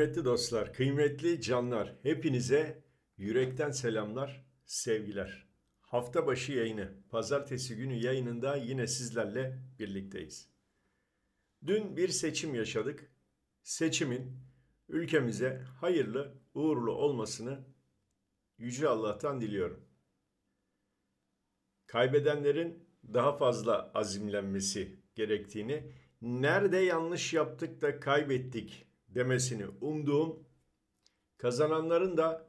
Kıymetli dostlar, kıymetli canlar, hepinize yürekten selamlar, sevgiler. Hafta başı yayını, pazartesi günü yayınında yine sizlerle birlikteyiz. Dün bir seçim yaşadık. Seçimin ülkemize hayırlı, uğurlu olmasını Yüce Allah'tan diliyorum. Kaybedenlerin daha fazla azimlenmesi gerektiğini, nerede yanlış yaptık da kaybettik demesini umduğum kazananların da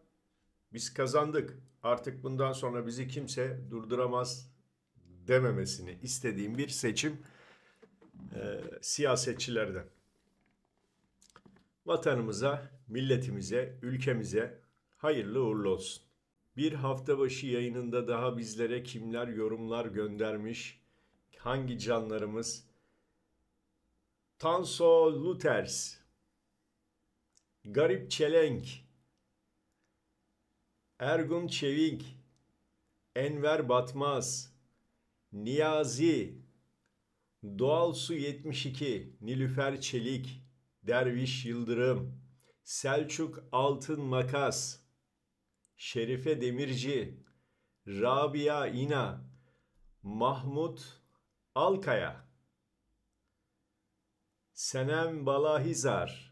biz kazandık artık bundan sonra bizi kimse durduramaz dememesini istediğim bir seçim e, siyasetçilerden. Vatanımıza, milletimize, ülkemize hayırlı uğurlu olsun. Bir hafta başı yayınında daha bizlere kimler yorumlar göndermiş, hangi canlarımız? Tanso Luters Garip Çelenk, Ergun Çevik, Enver Batmaz, Niyazi, Doğal Su 72, Nilüfer Çelik, Derviş Yıldırım, Selçuk Altın Makas, Şerife Demirci, Rabia İna, Mahmut Alkaya, Senem Balahizar,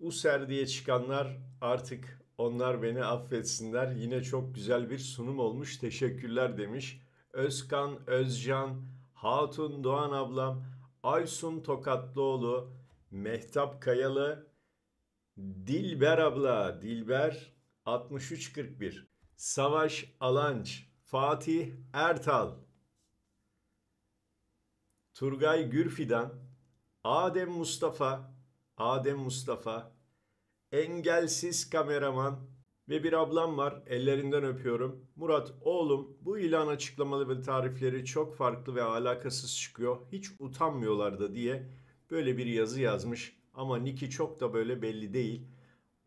User diye çıkanlar artık onlar beni affetsinler. Yine çok güzel bir sunum olmuş. Teşekkürler demiş. Özkan, Özcan, Hatun, Doğan ablam, Aysun Tokatlıoğlu, Mehtap Kayalı, Dilber abla, Dilber 6341, Savaş Alanç, Fatih Ertal, Turgay Gürfidan, Adem Mustafa, Adem Mustafa, engelsiz kameraman ve bir ablam var. Ellerinden öpüyorum. Murat oğlum bu ilan açıklamalı ve tarifleri çok farklı ve alakasız çıkıyor. Hiç utanmıyorlar da diye böyle bir yazı yazmış. Ama Niki çok da böyle belli değil.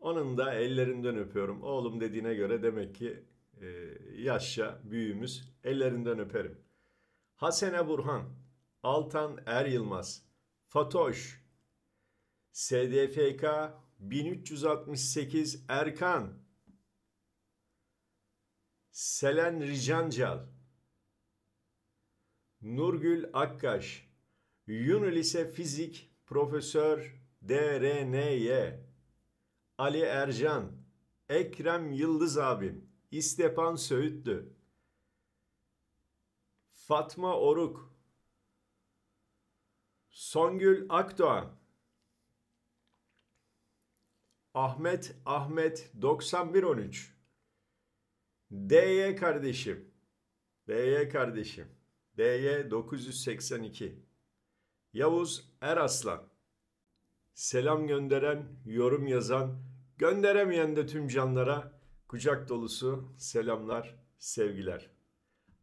Onun da ellerinden öpüyorum. Oğlum dediğine göre demek ki e, yaşça büyüğümüz. Ellerinden öperim. Hasene Burhan, Altan Er Yılmaz, Fatoş, SDFK 1368 Erkan Selen Ricancal Nurgül Akkaş Yun Lise Fizik Profesör DRNY Ali Ercan Ekrem Yıldız abim İstepan Söğütlü Fatma Oruk Songül Akdoğan Ahmet Ahmet 9113 DY kardeşim DY kardeşim DY 982 Yavuz Eraslan Selam gönderen, yorum yazan, gönderemeyen de tüm canlara kucak dolusu selamlar, sevgiler.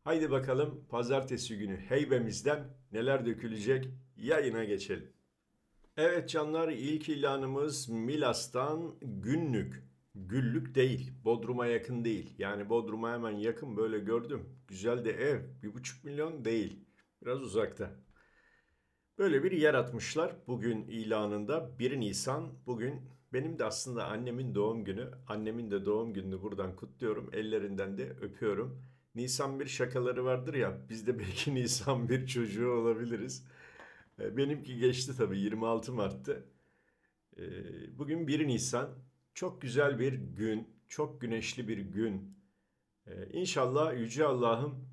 Haydi bakalım pazartesi günü heybemizden neler dökülecek yayına geçelim. Evet canlar ilk ilanımız Milas'tan günlük. Güllük değil. Bodrum'a yakın değil. Yani Bodrum'a hemen yakın böyle gördüm. Güzel de ev. Bir buçuk milyon değil. Biraz uzakta. Böyle bir yer atmışlar bugün ilanında 1 Nisan bugün benim de aslında annemin doğum günü annemin de doğum gününü buradan kutluyorum ellerinden de öpüyorum. Nisan bir şakaları vardır ya biz de belki Nisan bir çocuğu olabiliriz. E, benimki geçti tabii 26 Mart'tı. E, bugün 1 Nisan. Çok güzel bir gün. Çok güneşli bir gün. E, inşallah Yüce Allah'ım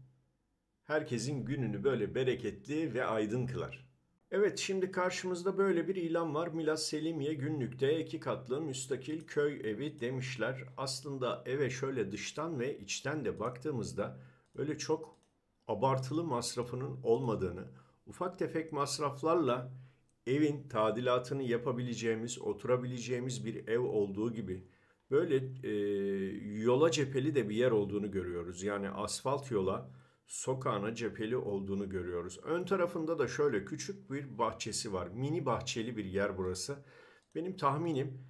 herkesin gününü böyle bereketli ve aydın kılar. Evet şimdi karşımızda böyle bir ilan var. Milas Selimiye günlükte iki katlı müstakil köy evi demişler. Aslında eve şöyle dıştan ve içten de baktığımızda öyle çok abartılı masrafının olmadığını, ufak tefek masraflarla evin tadilatını yapabileceğimiz, oturabileceğimiz bir ev olduğu gibi böyle e, yola cepheli de bir yer olduğunu görüyoruz. Yani asfalt yola sokağına cepheli olduğunu görüyoruz. Ön tarafında da şöyle küçük bir bahçesi var. Mini bahçeli bir yer burası. Benim tahminim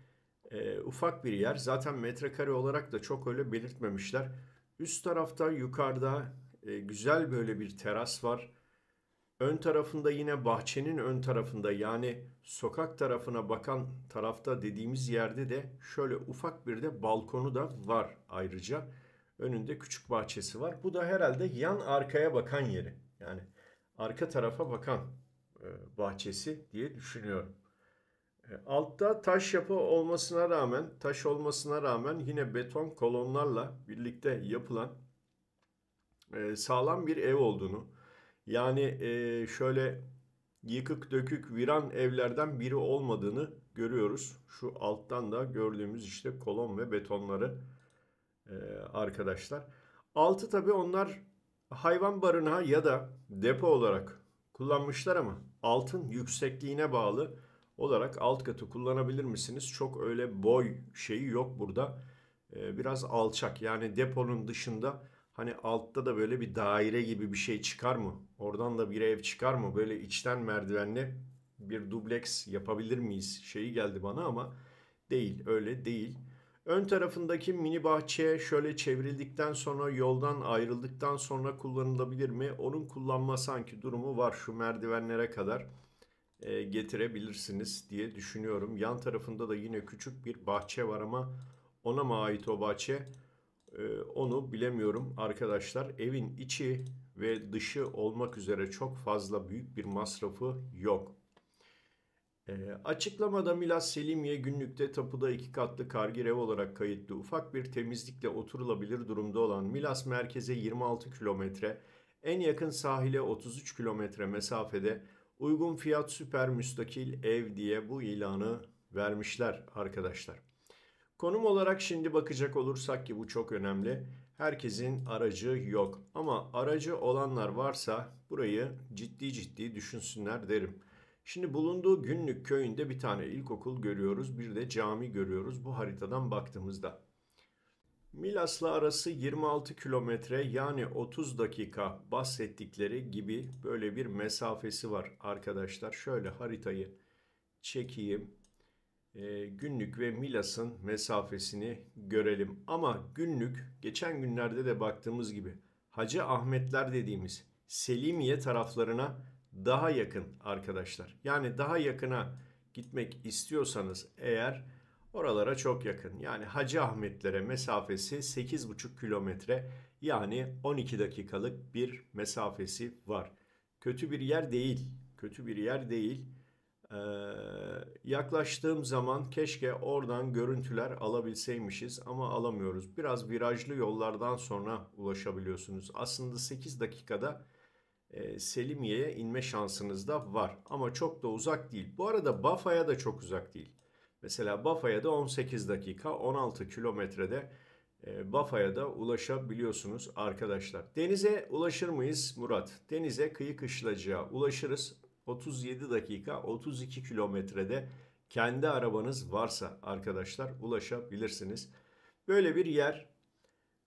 e, ufak bir yer. Zaten metrekare olarak da çok öyle belirtmemişler. Üst tarafta yukarıda e, güzel böyle bir teras var. Ön tarafında yine bahçenin ön tarafında yani sokak tarafına bakan tarafta dediğimiz yerde de şöyle ufak bir de balkonu da var ayrıca. Önünde küçük bahçesi var. Bu da herhalde yan arkaya bakan yeri. Yani arka tarafa bakan e, bahçesi diye düşünüyorum. E, altta taş yapı olmasına rağmen, taş olmasına rağmen yine beton kolonlarla birlikte yapılan e, sağlam bir ev olduğunu, yani e, şöyle yıkık dökük viran evlerden biri olmadığını görüyoruz. Şu alttan da gördüğümüz işte kolon ve betonları e, arkadaşlar. Altı tabi onlar hayvan barınağı ya da depo olarak kullanmışlar ama altın yüksekliğine bağlı olarak alt katı kullanabilir misiniz? Çok öyle boy şeyi yok burada. E, biraz alçak yani deponun dışında Hani altta da böyle bir daire gibi bir şey çıkar mı? Oradan da bir ev çıkar mı? Böyle içten merdivenli bir dubleks yapabilir miyiz? Şeyi geldi bana ama değil öyle değil. Ön tarafındaki mini bahçe şöyle çevrildikten sonra yoldan ayrıldıktan sonra kullanılabilir mi? Onun kullanma sanki durumu var şu merdivenlere kadar e, getirebilirsiniz diye düşünüyorum. Yan tarafında da yine küçük bir bahçe var ama ona mı ait o bahçe? Ee, onu bilemiyorum arkadaşlar. Evin içi ve dışı olmak üzere çok fazla büyük bir masrafı yok. E, açıklamada Milas Selimiye günlükte tapuda iki katlı kargir ev olarak kayıtlı ufak bir temizlikle oturulabilir durumda olan Milas merkeze 26 kilometre, en yakın sahile 33 kilometre mesafede uygun fiyat süper müstakil ev diye bu ilanı vermişler arkadaşlar. Konum olarak şimdi bakacak olursak ki bu çok önemli. Herkesin aracı yok ama aracı olanlar varsa burayı ciddi ciddi düşünsünler derim. Şimdi bulunduğu günlük köyünde bir tane ilkokul görüyoruz, bir de cami görüyoruz bu haritadan baktığımızda. Milas'la arası 26 kilometre yani 30 dakika bahsettikleri gibi böyle bir mesafesi var arkadaşlar. Şöyle haritayı çekeyim. Ee, günlük ve Milas'ın mesafesini görelim. Ama günlük geçen günlerde de baktığımız gibi Hacı Ahmetler dediğimiz Selimiye taraflarına daha yakın arkadaşlar. Yani daha yakına gitmek istiyorsanız eğer oralara çok yakın. Yani Hacı Ahmetlere mesafesi 8,5 kilometre yani 12 dakikalık bir mesafesi var. Kötü bir yer değil. Kötü bir yer değil. Ee, yaklaştığım zaman keşke oradan görüntüler alabilseymişiz ama alamıyoruz. Biraz virajlı yollardan sonra ulaşabiliyorsunuz. Aslında 8 dakikada e, Selimiye'ye inme şansınız da var ama çok da uzak değil. Bu arada Bafa'ya da çok uzak değil. Mesela Bafa'ya da 18 dakika 16 kilometrede e, Bafa'ya da ulaşabiliyorsunuz arkadaşlar. Denize ulaşır mıyız Murat? Denize kıyı kışlacığa ulaşırız 37 dakika 32 kilometrede kendi arabanız varsa arkadaşlar ulaşabilirsiniz. Böyle bir yer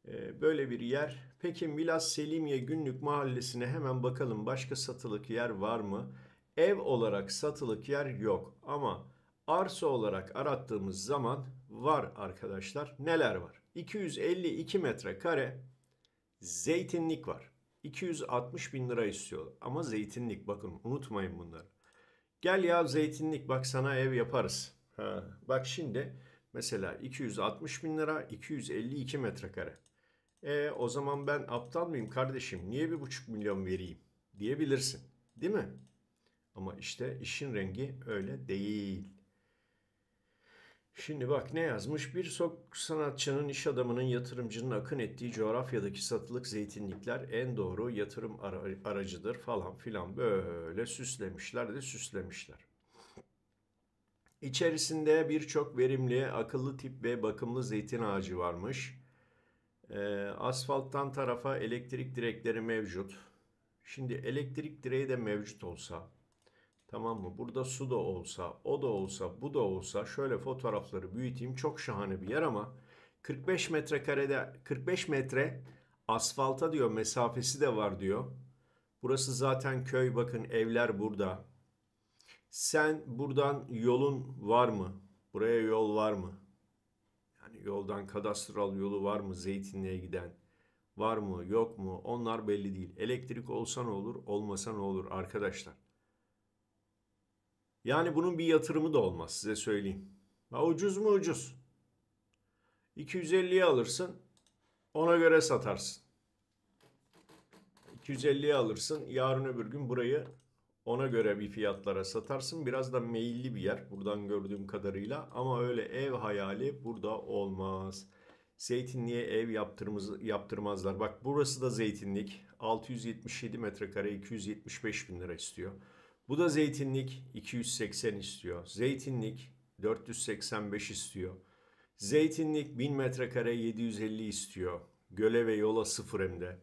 e, böyle bir yer. Peki Milas Selimiye Günlük Mahallesi'ne hemen bakalım başka satılık yer var mı? Ev olarak satılık yer yok ama arsa olarak arattığımız zaman var arkadaşlar. Neler var? 252 metrekare zeytinlik var. 260 bin lira istiyor. Ama zeytinlik bakın unutmayın bunları. Gel ya zeytinlik bak sana ev yaparız. Ha, bak şimdi mesela 260 bin lira 252 metrekare. E o zaman ben aptal mıyım kardeşim niye bir buçuk milyon vereyim diyebilirsin değil mi? Ama işte işin rengi öyle değil. Şimdi bak ne yazmış? Bir sok sanatçının, iş adamının, yatırımcının akın ettiği coğrafyadaki satılık zeytinlikler en doğru yatırım aracıdır falan filan böyle süslemişler de süslemişler. İçerisinde birçok verimli, akıllı tip ve bakımlı zeytin ağacı varmış. E, asfalttan tarafa elektrik direkleri mevcut. Şimdi elektrik direği de mevcut olsa Tamam mı? Burada su da olsa, o da olsa, bu da olsa şöyle fotoğrafları büyüteyim. Çok şahane bir yer ama 45 metrekarede 45 metre asfalta diyor mesafesi de var diyor. Burası zaten köy bakın evler burada. Sen buradan yolun var mı? Buraya yol var mı? Yani yoldan kadastral yolu var mı Zeytinliğe giden? Var mı yok mu? Onlar belli değil. Elektrik olsa ne olur olmasa ne olur arkadaşlar. Yani bunun bir yatırımı da olmaz size söyleyeyim. Ha, ucuz mu ucuz. 250'ye alırsın ona göre satarsın. 250'ye alırsın yarın öbür gün burayı ona göre bir fiyatlara satarsın. Biraz da meyilli bir yer buradan gördüğüm kadarıyla ama öyle ev hayali burada olmaz. Zeytinliğe ev yaptırmaz, yaptırmazlar. Bak burası da zeytinlik. 677 metrekare 275 bin lira istiyor. Bu da zeytinlik 280 istiyor. Zeytinlik 485 istiyor. Zeytinlik 1000 metrekare 750 istiyor. Göle ve yola sıfır hem de.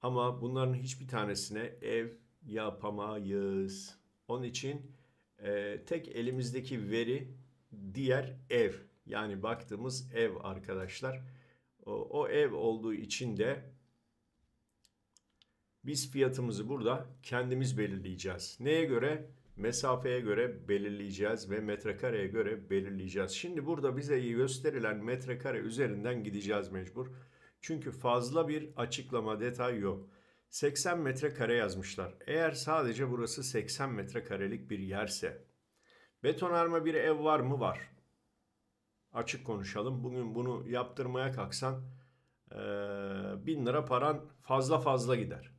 Ama bunların hiçbir tanesine ev yapamayız. Onun için e, tek elimizdeki veri diğer ev. Yani baktığımız ev arkadaşlar. O, o ev olduğu için de biz fiyatımızı burada kendimiz belirleyeceğiz. Neye göre? Mesafeye göre belirleyeceğiz ve metrekareye göre belirleyeceğiz. Şimdi burada bize gösterilen metrekare üzerinden gideceğiz mecbur. Çünkü fazla bir açıklama detay yok. 80 metrekare yazmışlar. Eğer sadece burası 80 metrekarelik bir yerse betonarme bir ev var mı? Var. Açık konuşalım. Bugün bunu yaptırmaya kalksan bin lira paran fazla fazla gider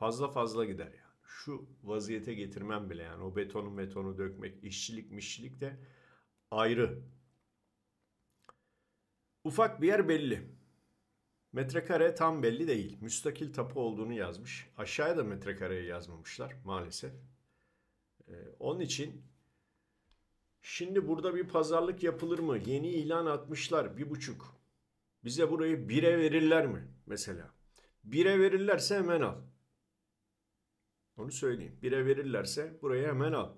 fazla fazla gider yani. Şu vaziyete getirmem bile yani o betonu betonu dökmek, işçilik mişçilik de ayrı. Ufak bir yer belli. Metrekare tam belli değil. Müstakil tapu olduğunu yazmış. Aşağıya da metrekareyi yazmamışlar maalesef. Ee, onun için şimdi burada bir pazarlık yapılır mı? Yeni ilan atmışlar bir buçuk. Bize burayı bire verirler mi mesela? Bire verirlerse hemen al. Onu söyleyeyim. Bire verirlerse burayı hemen al.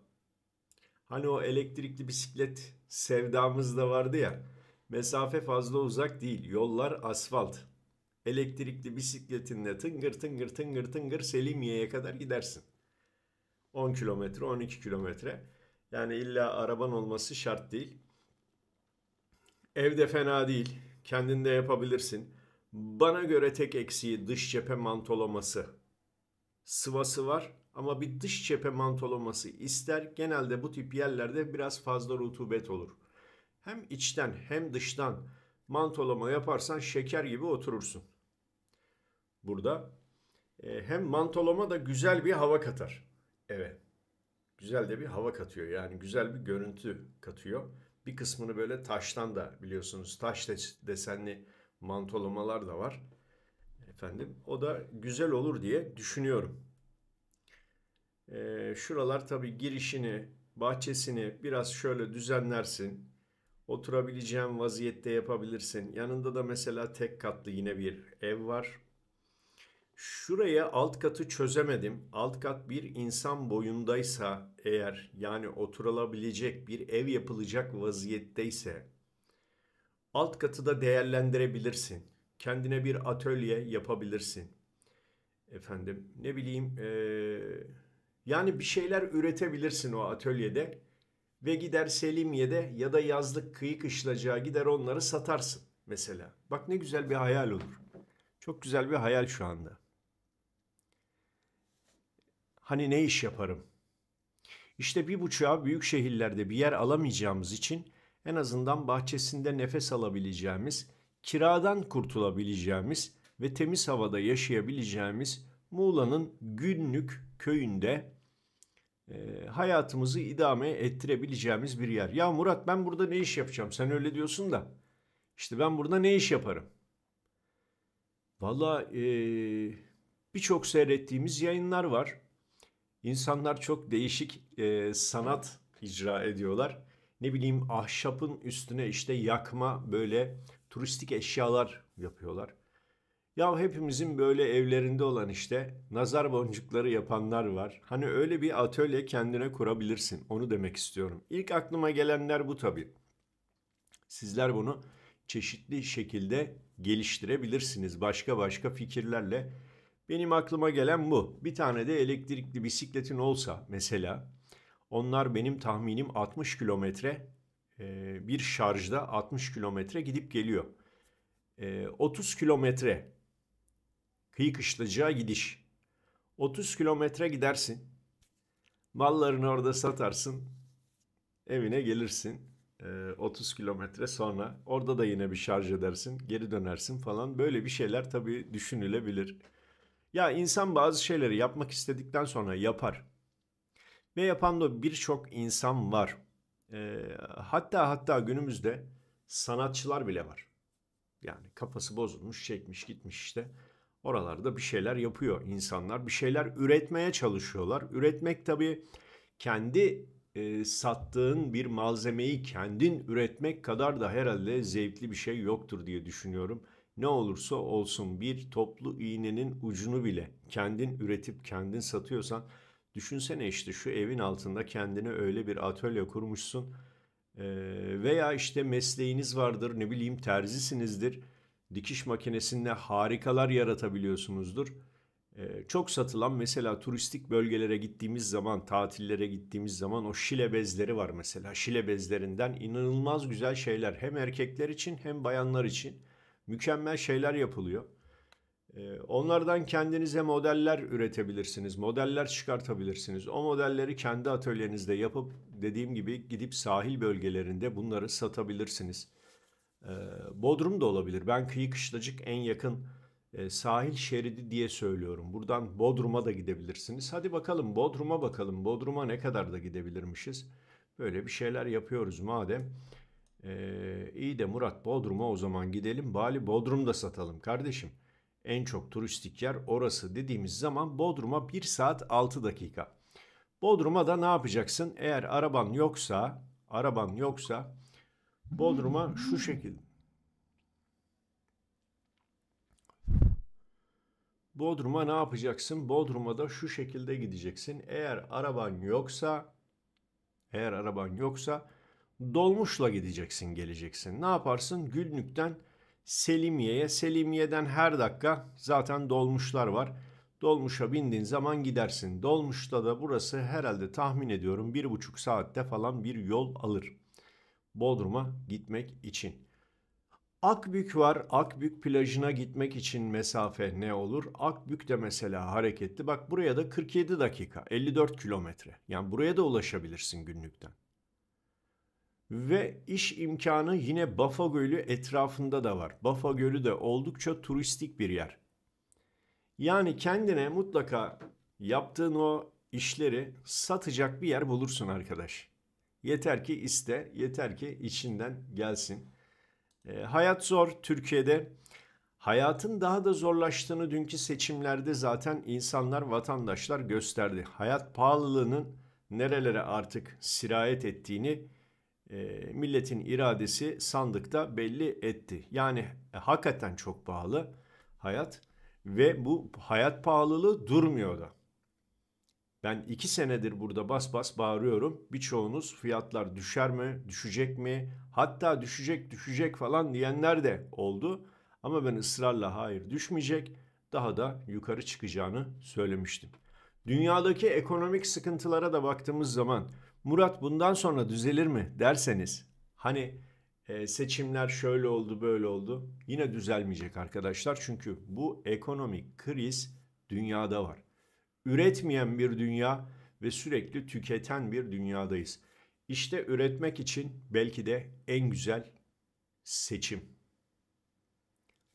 Hani o elektrikli bisiklet sevdamız da vardı ya. Mesafe fazla uzak değil. Yollar asfalt. Elektrikli bisikletinle tıngır tıngır tıngır tıngır Selimiye'ye kadar gidersin. 10 kilometre, 12 kilometre. Yani illa araban olması şart değil. Evde fena değil. Kendinde yapabilirsin. Bana göre tek eksiği dış cephe mantolaması sıvası var ama bir dış cephe mantolaması ister. Genelde bu tip yerlerde biraz fazla rutubet olur. Hem içten hem dıştan mantolama yaparsan şeker gibi oturursun. Burada e, hem mantolama da güzel bir hava katar evet Güzel de bir hava katıyor yani güzel bir görüntü katıyor. Bir kısmını böyle taştan da biliyorsunuz taş desenli mantolamalar da var. Efendim o da güzel olur diye düşünüyorum. Ee, şuralar tabii girişini, bahçesini biraz şöyle düzenlersin. Oturabileceğin vaziyette yapabilirsin. Yanında da mesela tek katlı yine bir ev var. Şuraya alt katı çözemedim. Alt kat bir insan boyundaysa eğer yani oturulabilecek bir ev yapılacak vaziyetteyse alt katı da değerlendirebilirsin. Kendine bir atölye yapabilirsin. Efendim ne bileyim e, yani bir şeyler üretebilirsin o atölyede ve gider Selimiye'de ya da yazlık kıyı kışlacağa gider onları satarsın mesela. Bak ne güzel bir hayal olur. Çok güzel bir hayal şu anda. Hani ne iş yaparım? İşte bir buçuğa büyük şehirlerde bir yer alamayacağımız için en azından bahçesinde nefes alabileceğimiz kiradan kurtulabileceğimiz ve temiz havada yaşayabileceğimiz Muğla'nın günlük köyünde e, hayatımızı idame ettirebileceğimiz bir yer. Ya Murat ben burada ne iş yapacağım? Sen öyle diyorsun da. İşte ben burada ne iş yaparım? Valla e, birçok seyrettiğimiz yayınlar var. İnsanlar çok değişik e, sanat icra ediyorlar. Ne bileyim ahşapın üstüne işte yakma böyle turistik eşyalar yapıyorlar. Ya hepimizin böyle evlerinde olan işte nazar boncukları yapanlar var. Hani öyle bir atölye kendine kurabilirsin. Onu demek istiyorum. İlk aklıma gelenler bu tabii. Sizler bunu çeşitli şekilde geliştirebilirsiniz başka başka fikirlerle. Benim aklıma gelen bu. Bir tane de elektrikli bisikletin olsa mesela onlar benim tahminim 60 kilometre ee, bir şarjda 60 kilometre gidip geliyor. 30 ee, kilometre kıyı kışlacığa gidiş. 30 kilometre gidersin. Mallarını orada satarsın. Evine gelirsin. 30 ee, kilometre sonra orada da yine bir şarj edersin. Geri dönersin falan. Böyle bir şeyler tabii düşünülebilir. Ya insan bazı şeyleri yapmak istedikten sonra yapar. Ve yapan da birçok insan var. Ee, hatta hatta günümüzde sanatçılar bile var. Yani kafası bozulmuş, çekmiş, gitmiş işte. Oralarda bir şeyler yapıyor insanlar. Bir şeyler üretmeye çalışıyorlar. Üretmek tabii kendi e, sattığın bir malzemeyi kendin üretmek kadar da herhalde zevkli bir şey yoktur diye düşünüyorum. Ne olursa olsun bir toplu iğnenin ucunu bile kendin üretip kendin satıyorsan Düşünsene işte şu evin altında kendine öyle bir atölye kurmuşsun e, veya işte mesleğiniz vardır ne bileyim terzisinizdir dikiş makinesinle harikalar yaratabiliyorsunuzdur. E, çok satılan mesela turistik bölgelere gittiğimiz zaman tatillere gittiğimiz zaman o şile bezleri var mesela şile bezlerinden inanılmaz güzel şeyler hem erkekler için hem bayanlar için mükemmel şeyler yapılıyor. Ee, onlardan kendinize modeller üretebilirsiniz, modeller çıkartabilirsiniz. O modelleri kendi atölyenizde yapıp dediğim gibi gidip sahil bölgelerinde bunları satabilirsiniz. Ee, Bodrum da olabilir. Ben kıyı kışlacık en yakın e, sahil şeridi diye söylüyorum. Buradan Bodrum'a da gidebilirsiniz. Hadi bakalım Bodrum'a bakalım. Bodrum'a ne kadar da gidebilirmişiz. Böyle bir şeyler yapıyoruz madem. Ee, iyi de Murat Bodrum'a o zaman gidelim. Bali Bodrum'da satalım kardeşim en çok turistik yer orası dediğimiz zaman Bodrum'a 1 saat 6 dakika. Bodrum'a da ne yapacaksın? Eğer araban yoksa, araban yoksa Bodrum'a şu şekilde. Bodrum'a ne yapacaksın? Bodrum'a da şu şekilde gideceksin. Eğer araban yoksa, eğer araban yoksa dolmuşla gideceksin, geleceksin. Ne yaparsın? Günlükten. Selimiye'ye. Selimiye'den her dakika zaten dolmuşlar var. Dolmuşa bindiğin zaman gidersin. Dolmuşta da burası herhalde tahmin ediyorum bir buçuk saatte falan bir yol alır. Bodrum'a gitmek için. Akbük var. Akbük plajına gitmek için mesafe ne olur? Akbük de mesela hareketli. Bak buraya da 47 dakika, 54 kilometre. Yani buraya da ulaşabilirsin günlükten. Ve iş imkanı yine Bafa Gölü etrafında da var. Bafa Gölü de oldukça turistik bir yer. Yani kendine mutlaka yaptığın o işleri satacak bir yer bulursun arkadaş. Yeter ki iste, yeter ki içinden gelsin. E, hayat zor Türkiye'de. Hayatın daha da zorlaştığını dünkü seçimlerde zaten insanlar, vatandaşlar gösterdi. Hayat pahalılığının nerelere artık sirayet ettiğini e, milletin iradesi sandıkta belli etti. Yani e, hakikaten çok pahalı hayat ve bu hayat pahalılığı durmuyor da. Ben iki senedir burada bas bas bağırıyorum. Birçoğunuz fiyatlar düşer mi, düşecek mi, hatta düşecek düşecek falan diyenler de oldu. Ama ben ısrarla hayır düşmeyecek, daha da yukarı çıkacağını söylemiştim. Dünyadaki ekonomik sıkıntılara da baktığımız zaman Murat bundan sonra düzelir mi derseniz hani e, seçimler şöyle oldu böyle oldu yine düzelmeyecek arkadaşlar. Çünkü bu ekonomik kriz dünyada var. Üretmeyen bir dünya ve sürekli tüketen bir dünyadayız. İşte üretmek için belki de en güzel seçim.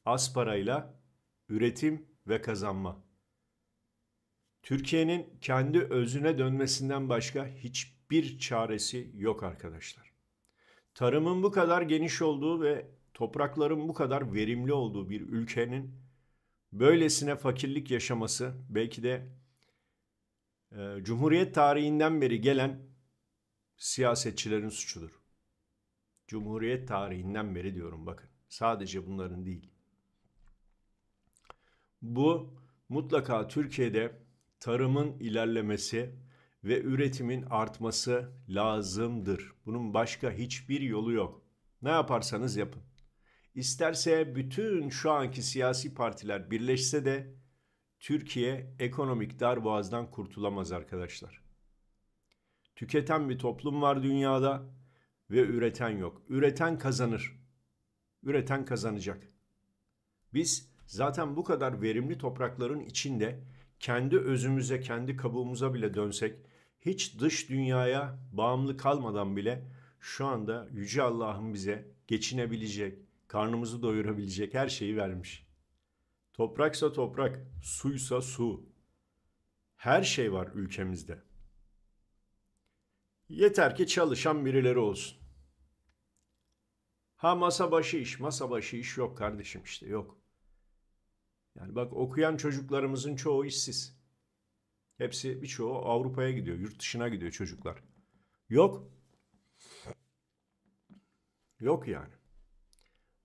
Az parayla üretim ve kazanma. Türkiye'nin kendi özüne dönmesinden başka hiçbir bir çaresi yok arkadaşlar. Tarımın bu kadar geniş olduğu ve toprakların bu kadar verimli olduğu bir ülkenin böylesine fakirlik yaşaması belki de e, Cumhuriyet tarihinden beri gelen siyasetçilerin suçudur. Cumhuriyet tarihinden beri diyorum bakın. Sadece bunların değil. Bu mutlaka Türkiye'de tarımın ilerlemesi ve üretimin artması lazımdır. Bunun başka hiçbir yolu yok. Ne yaparsanız yapın. İsterse bütün şu anki siyasi partiler birleşse de Türkiye ekonomik darboğazdan kurtulamaz arkadaşlar. Tüketen bir toplum var dünyada ve üreten yok. Üreten kazanır. Üreten kazanacak. Biz zaten bu kadar verimli toprakların içinde kendi özümüze, kendi kabuğumuza bile dönsek, hiç dış dünyaya bağımlı kalmadan bile şu anda Yüce Allah'ın bize geçinebilecek, karnımızı doyurabilecek her şeyi vermiş. Topraksa toprak, suysa su. Her şey var ülkemizde. Yeter ki çalışan birileri olsun. Ha masa başı iş, masa başı iş yok kardeşim işte yok. Yani bak okuyan çocuklarımızın çoğu işsiz. Hepsi birçoğu Avrupa'ya gidiyor, yurt dışına gidiyor çocuklar. Yok. Yok yani.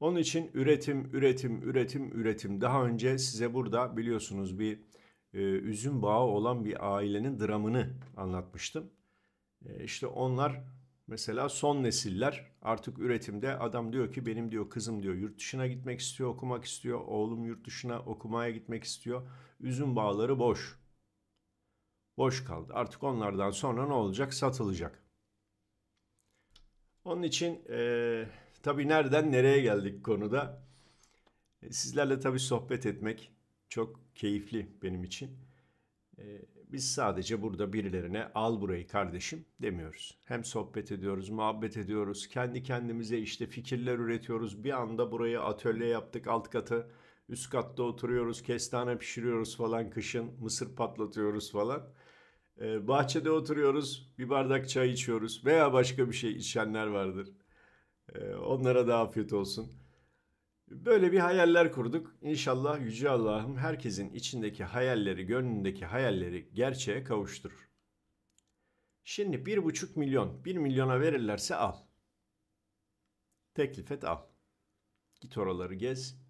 Onun için üretim, üretim, üretim, üretim. Daha önce size burada biliyorsunuz bir e, üzüm bağı olan bir ailenin dramını anlatmıştım. E, işte onlar mesela son nesiller Artık üretimde adam diyor ki benim diyor kızım diyor yurt dışına gitmek istiyor, okumak istiyor. Oğlum yurt dışına okumaya gitmek istiyor. Üzüm bağları boş. Boş kaldı. Artık onlardan sonra ne olacak? Satılacak. Onun için e, tabii nereden nereye geldik konuda. E, sizlerle tabii sohbet etmek çok keyifli benim için. E, biz sadece burada birilerine al burayı kardeşim demiyoruz. Hem sohbet ediyoruz, muhabbet ediyoruz. Kendi kendimize işte fikirler üretiyoruz. Bir anda burayı atölye yaptık alt katı. Üst katta oturuyoruz, kestane pişiriyoruz falan kışın. Mısır patlatıyoruz falan. Ee, bahçede oturuyoruz, bir bardak çay içiyoruz veya başka bir şey içenler vardır. Ee, onlara da afiyet olsun. Böyle bir hayaller kurduk. İnşallah Yüce Allah'ım herkesin içindeki hayalleri, gönlündeki hayalleri gerçeğe kavuşturur. Şimdi bir buçuk milyon, bir milyona verirlerse al. Teklif et al. Git oraları gez.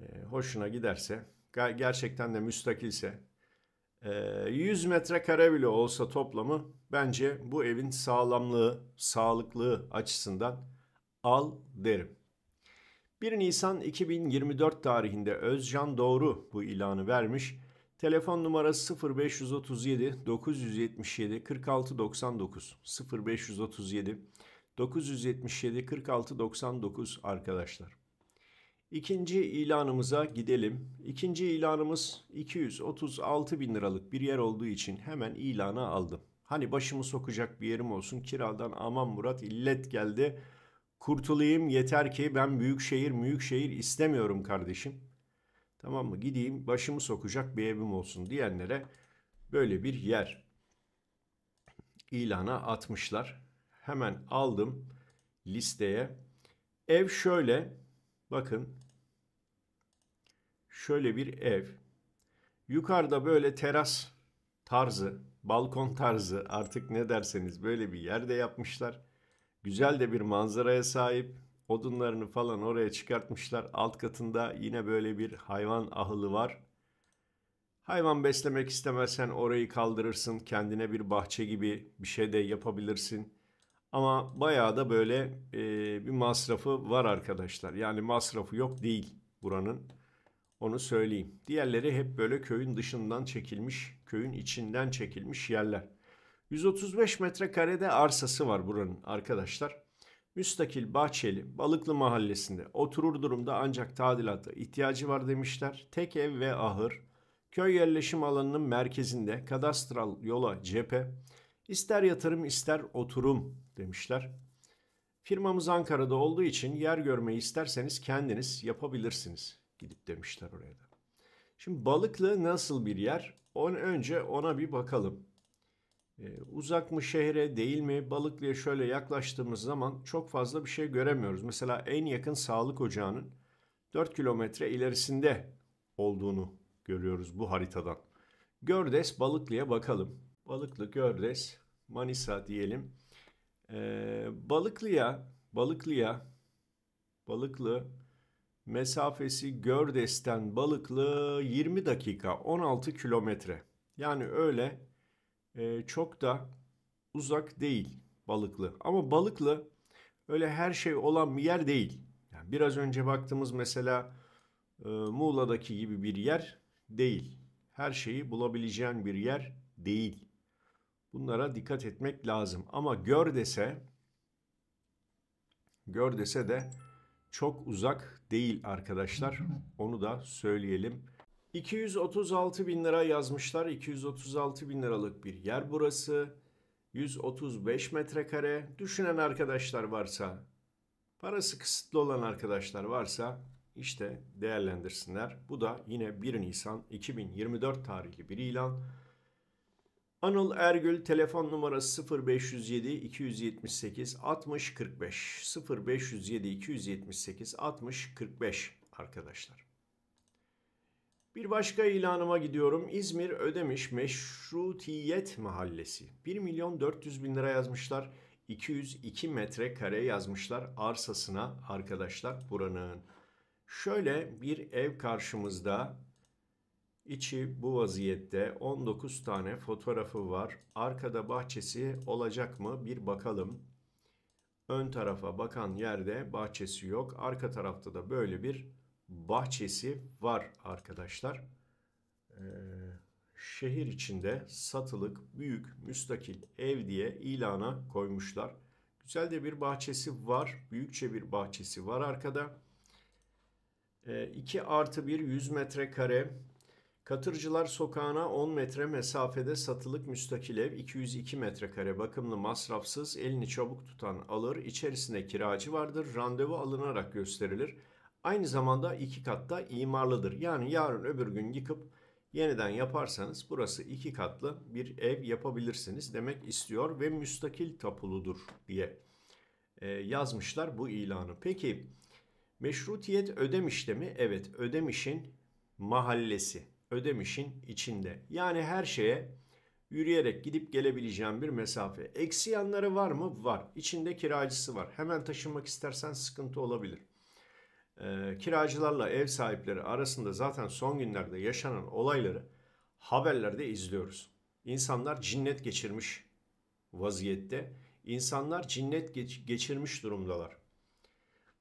E, hoşuna giderse, gerçekten de müstakilse, e, ee, 100 metrekare bile olsa toplamı bence bu evin sağlamlığı, sağlıklığı açısından al derim. 1 Nisan 2024 tarihinde Özcan Doğru bu ilanı vermiş. Telefon numarası 0537 977 4699 0537 977 4699 arkadaşlar. İkinci ilanımıza gidelim. İkinci ilanımız 236 bin liralık bir yer olduğu için hemen ilana aldım. Hani başımı sokacak bir yerim olsun kiradan aman Murat illet geldi Kurtulayım yeter ki ben büyük şehir büyük şehir istemiyorum kardeşim. Tamam mı? Gideyim başımı sokacak bir evim olsun diyenlere böyle bir yer ilana atmışlar. Hemen aldım listeye. Ev şöyle bakın şöyle bir ev. Yukarıda böyle teras tarzı, balkon tarzı artık ne derseniz böyle bir yerde yapmışlar. Güzel de bir manzaraya sahip. Odunlarını falan oraya çıkartmışlar. Alt katında yine böyle bir hayvan ahılı var. Hayvan beslemek istemezsen orayı kaldırırsın. Kendine bir bahçe gibi bir şey de yapabilirsin. Ama bayağı da böyle e, bir masrafı var arkadaşlar. Yani masrafı yok değil buranın. Onu söyleyeyim. Diğerleri hep böyle köyün dışından çekilmiş, köyün içinden çekilmiş yerler. 135 metrekarede arsası var buranın arkadaşlar. Müstakil Bahçeli Balıklı Mahallesi'nde oturur durumda ancak tadilata ihtiyacı var demişler. Tek ev ve ahır. Köy yerleşim alanının merkezinde kadastral yola cephe. İster yatırım ister oturum demişler. Firmamız Ankara'da olduğu için yer görmeyi isterseniz kendiniz yapabilirsiniz. Gidip demişler oraya da. Şimdi Balıklı nasıl bir yer? On, önce ona bir bakalım. E, uzak mı şehre değil mi Balıklı'ya şöyle yaklaştığımız zaman çok fazla bir şey göremiyoruz. Mesela en yakın sağlık ocağının 4 kilometre ilerisinde olduğunu görüyoruz bu haritadan. Gördes Balıklı'ya bakalım. Balıklı Gördes Manisa diyelim. Ee, Balıklı'ya Balıklı'ya Balıklı mesafesi Gördes'ten Balıklı 20 dakika 16 kilometre. Yani öyle ee, çok da uzak değil Balıklı. Ama Balıklı öyle her şey olan bir yer değil. Yani biraz önce baktığımız mesela e, Muğla'daki gibi bir yer değil. Her şeyi bulabileceğin bir yer değil. Bunlara dikkat etmek lazım. Ama gör dese gör dese de çok uzak değil arkadaşlar. Onu da söyleyelim. 236 bin lira yazmışlar. 236 bin liralık bir yer burası. 135 metrekare. Düşünen arkadaşlar varsa, parası kısıtlı olan arkadaşlar varsa işte değerlendirsinler. Bu da yine 1 Nisan 2024 tarihli bir ilan. Anıl Ergül telefon numarası 0507 278 60 45 0507 278 60 45 arkadaşlar. Bir başka ilanıma gidiyorum. İzmir Ödemiş Meşrutiyet Mahallesi. 1 milyon 400 bin lira yazmışlar. 202 metrekare yazmışlar arsasına arkadaşlar buranın. Şöyle bir ev karşımızda İçi bu vaziyette 19 tane fotoğrafı var. Arkada bahçesi olacak mı bir bakalım. Ön tarafa bakan yerde bahçesi yok. Arka tarafta da böyle bir bahçesi var arkadaşlar. Ee, şehir içinde satılık büyük müstakil ev diye ilana koymuşlar. Güzel de bir bahçesi var. Büyükçe bir bahçesi var arkada. Ee, 2 artı 1 100 metrekare. Katırcılar Sokağı'na 10 metre mesafede satılık müstakil ev 202 metrekare bakımlı masrafsız elini çabuk tutan alır içerisinde kiracı vardır randevu alınarak gösterilir. Aynı zamanda iki katta imarlıdır. Yani yarın öbür gün yıkıp yeniden yaparsanız burası iki katlı bir ev yapabilirsiniz demek istiyor ve müstakil tapuludur diye e, yazmışlar bu ilanı. Peki meşrutiyet ödemişte mi? Evet ödemişin mahallesi, ödemişin içinde. Yani her şeye yürüyerek gidip gelebileceğim bir mesafe. Eksi yanları var mı? Var. İçinde kiracısı var. Hemen taşınmak istersen sıkıntı olabilir e, kiracılarla ev sahipleri arasında zaten son günlerde yaşanan olayları haberlerde izliyoruz. İnsanlar cinnet geçirmiş vaziyette. İnsanlar cinnet geç, geçirmiş durumdalar.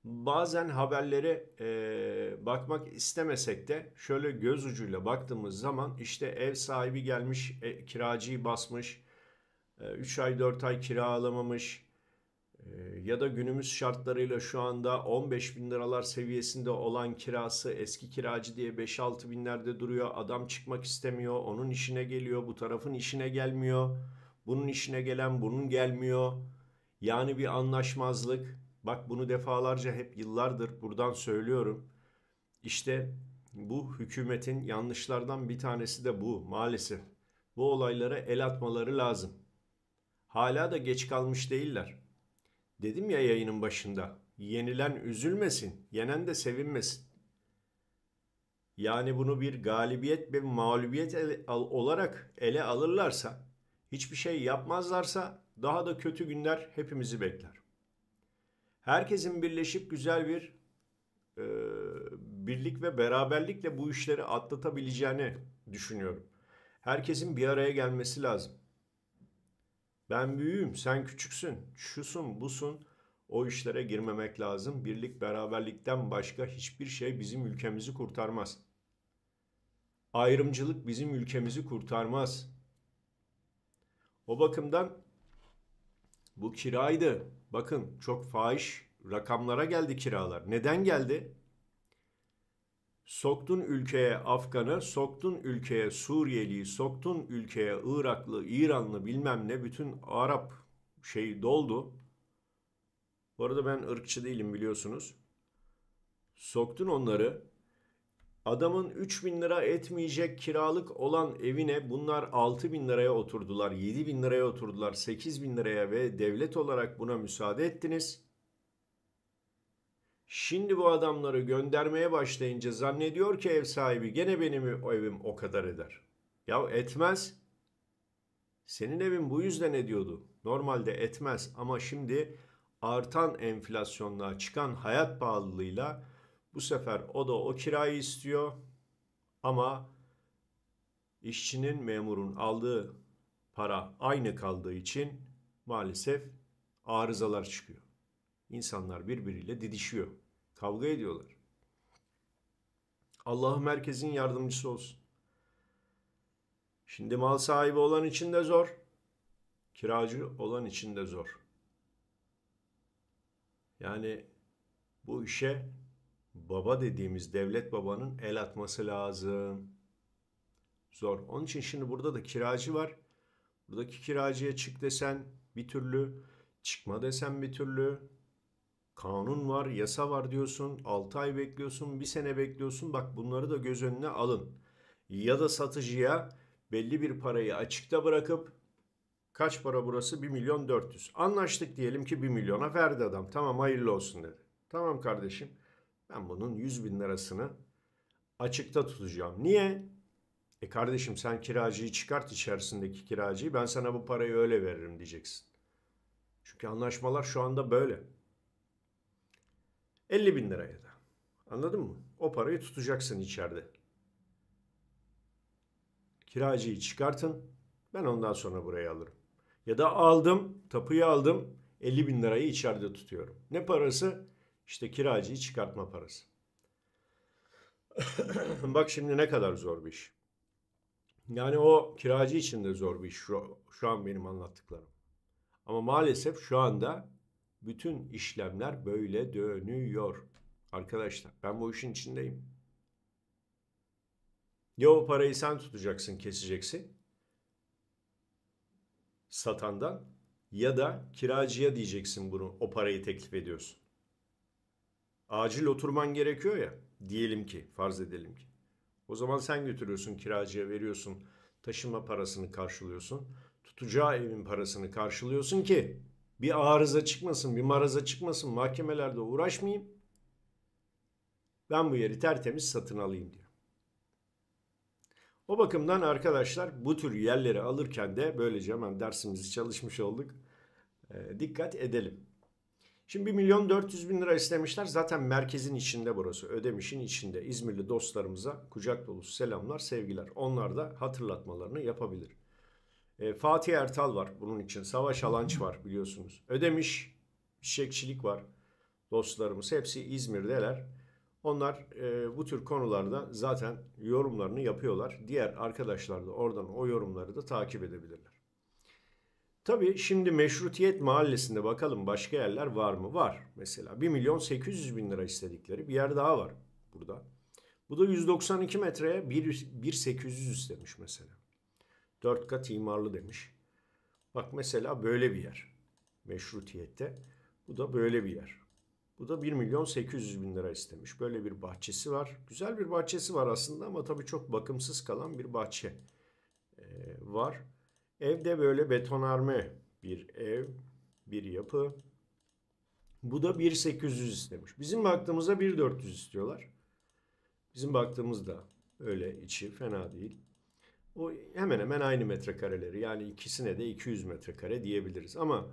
Bazen haberlere e, bakmak istemesek de şöyle göz ucuyla baktığımız zaman işte ev sahibi gelmiş, e, kiracıyı basmış, 3 e, ay 4 ay kira alamamış. Ee, ya da günümüz şartlarıyla şu anda 15 bin liralar seviyesinde olan kirası eski kiracı diye 5-6 binlerde duruyor. Adam çıkmak istemiyor. Onun işine geliyor. Bu tarafın işine gelmiyor. Bunun işine gelen bunun gelmiyor. Yani bir anlaşmazlık. Bak bunu defalarca hep yıllardır buradan söylüyorum. İşte bu hükümetin yanlışlardan bir tanesi de bu maalesef. Bu olaylara el atmaları lazım. Hala da geç kalmış değiller. Dedim ya yayının başında. Yenilen üzülmesin, yenen de sevinmesin. Yani bunu bir galibiyet ve mağlubiyet olarak ele alırlarsa, hiçbir şey yapmazlarsa daha da kötü günler hepimizi bekler. Herkesin birleşip güzel bir e, birlik ve beraberlikle bu işleri atlatabileceğini düşünüyorum. Herkesin bir araya gelmesi lazım. Ben büyüğüm, sen küçüksün, şusun, busun. O işlere girmemek lazım. Birlik beraberlikten başka hiçbir şey bizim ülkemizi kurtarmaz. Ayrımcılık bizim ülkemizi kurtarmaz. O bakımdan bu kiraydı. Bakın çok fahiş rakamlara geldi kiralar. Neden geldi? Soktun ülkeye Afgan'ı, soktun ülkeye Suriyeli'yi, soktun ülkeye Iraklı, İranlı bilmem ne bütün Arap şey doldu. Bu arada ben ırkçı değilim biliyorsunuz. Soktun onları. Adamın 3 bin lira etmeyecek kiralık olan evine bunlar 6 bin liraya oturdular, 7 bin liraya oturdular, 8 bin liraya ve devlet olarak buna müsaade ettiniz.'' Şimdi bu adamları göndermeye başlayınca zannediyor ki ev sahibi gene benim evim o kadar eder. Ya etmez. Senin evin bu yüzden ediyordu. Normalde etmez ama şimdi artan enflasyonla çıkan hayat pahalılığıyla bu sefer o da o kirayı istiyor ama işçinin memurun aldığı para aynı kaldığı için maalesef arızalar çıkıyor insanlar birbiriyle didişiyor. Kavga ediyorlar. Allah merkezin yardımcısı olsun. Şimdi mal sahibi olan için de zor. Kiracı olan için de zor. Yani bu işe baba dediğimiz devlet babanın el atması lazım. Zor. Onun için şimdi burada da kiracı var. Buradaki kiracıya çık desen bir türlü, çıkma desen bir türlü, Kanun var, yasa var diyorsun. 6 ay bekliyorsun, 1 sene bekliyorsun. Bak bunları da göz önüne alın. Ya da satıcıya belli bir parayı açıkta bırakıp kaç para burası? 1 milyon 400. Anlaştık diyelim ki 1 milyona verdi adam. Tamam hayırlı olsun dedi. Tamam kardeşim ben bunun 100 bin lirasını açıkta tutacağım. Niye? E kardeşim sen kiracıyı çıkart içerisindeki kiracıyı ben sana bu parayı öyle veririm diyeceksin. Çünkü anlaşmalar şu anda böyle. 50 bin liraya da. Anladın mı? O parayı tutacaksın içeride. Kiracıyı çıkartın. Ben ondan sonra burayı alırım. Ya da aldım, tapuyu aldım. 50 bin lirayı içeride tutuyorum. Ne parası? İşte kiracıyı çıkartma parası. Bak şimdi ne kadar zor bir iş. Yani o kiracı için de zor bir iş şu, şu an benim anlattıklarım. Ama maalesef şu anda bütün işlemler böyle dönüyor. Arkadaşlar ben bu işin içindeyim. Ya o parayı sen tutacaksın keseceksin satandan ya da kiracıya diyeceksin bunu o parayı teklif ediyorsun. Acil oturman gerekiyor ya diyelim ki farz edelim ki. O zaman sen götürüyorsun kiracıya veriyorsun taşınma parasını karşılıyorsun. Tutacağı evin parasını karşılıyorsun ki bir arıza çıkmasın, bir maraza çıkmasın, mahkemelerde uğraşmayayım. Ben bu yeri tertemiz satın alayım diyor. O bakımdan arkadaşlar bu tür yerleri alırken de böylece hemen dersimizi çalışmış olduk. E, dikkat edelim. Şimdi 1 milyon 400 bin lira istemişler. Zaten merkezin içinde burası. Ödemiş'in içinde. İzmirli dostlarımıza kucak dolusu selamlar, sevgiler. Onlar da hatırlatmalarını yapabilir. E, Fatih Ertal var bunun için. Savaş Alanç var biliyorsunuz. Ödemiş çiçekçilik var. Dostlarımız hepsi İzmir'deler. Onlar e, bu tür konularda zaten yorumlarını yapıyorlar. Diğer arkadaşlar da oradan o yorumları da takip edebilirler. Tabii şimdi Meşrutiyet Mahallesi'nde bakalım başka yerler var mı? Var mesela. 1 milyon 800 bin lira istedikleri bir yer daha var burada. Bu da 192 metreye 1.800 istemiş mesela. Dört kat imarlı demiş. Bak mesela böyle bir yer. Meşrutiyette. Bu da böyle bir yer. Bu da 1 milyon 800 bin lira istemiş. Böyle bir bahçesi var. Güzel bir bahçesi var aslında ama tabii çok bakımsız kalan bir bahçe ee, var. Evde böyle betonarme bir ev, bir yapı. Bu da 1.800 istemiş. Bizim baktığımızda 1.400 istiyorlar. Bizim baktığımızda öyle içi fena değil. O hemen hemen aynı metrekareleri yani ikisine de 200 metrekare diyebiliriz. Ama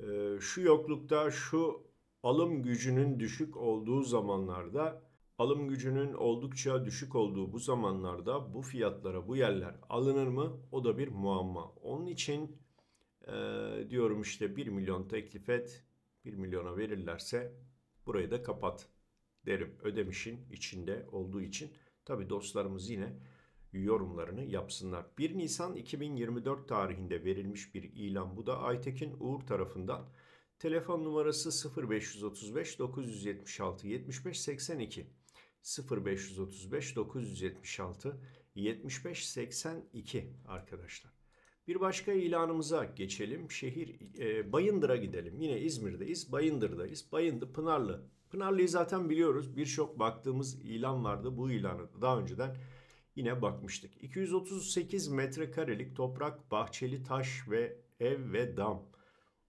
e, şu yoklukta şu alım gücünün düşük olduğu zamanlarda alım gücünün oldukça düşük olduğu bu zamanlarda bu fiyatlara bu yerler alınır mı? O da bir muamma. Onun için e, diyorum işte 1 milyon teklif et 1 milyona verirlerse burayı da kapat derim ödemişin içinde olduğu için. Tabi dostlarımız yine yorumlarını yapsınlar. 1 Nisan 2024 tarihinde verilmiş bir ilan bu da Aytekin Uğur tarafından. Telefon numarası 0535 976 7582. 0535 976 7582 arkadaşlar. Bir başka ilanımıza geçelim. Şehir e, Bayındır'a gidelim. Yine İzmir'deyiz. Bayındır'dayız. Bayındı Pınarlı. Pınarlı'yı zaten biliyoruz. Birçok baktığımız ilan vardı. Bu ilanı daha önceden yine bakmıştık. 238 metrekarelik toprak, bahçeli taş ve ev ve dam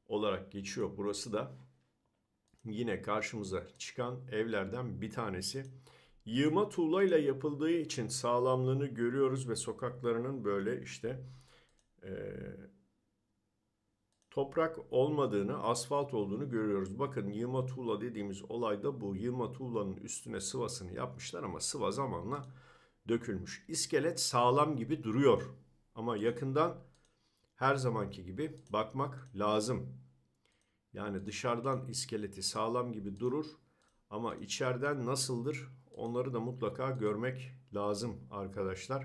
olarak geçiyor. Burası da yine karşımıza çıkan evlerden bir tanesi. Yığma tuğlayla yapıldığı için sağlamlığını görüyoruz ve sokaklarının böyle işte e, toprak olmadığını, asfalt olduğunu görüyoruz. Bakın yığma tuğla dediğimiz olay da bu. Yığma tuğlanın üstüne sıvasını yapmışlar ama sıva zamanla dökülmüş. İskelet sağlam gibi duruyor. Ama yakından her zamanki gibi bakmak lazım. Yani dışarıdan iskeleti sağlam gibi durur ama içeriden nasıldır onları da mutlaka görmek lazım arkadaşlar.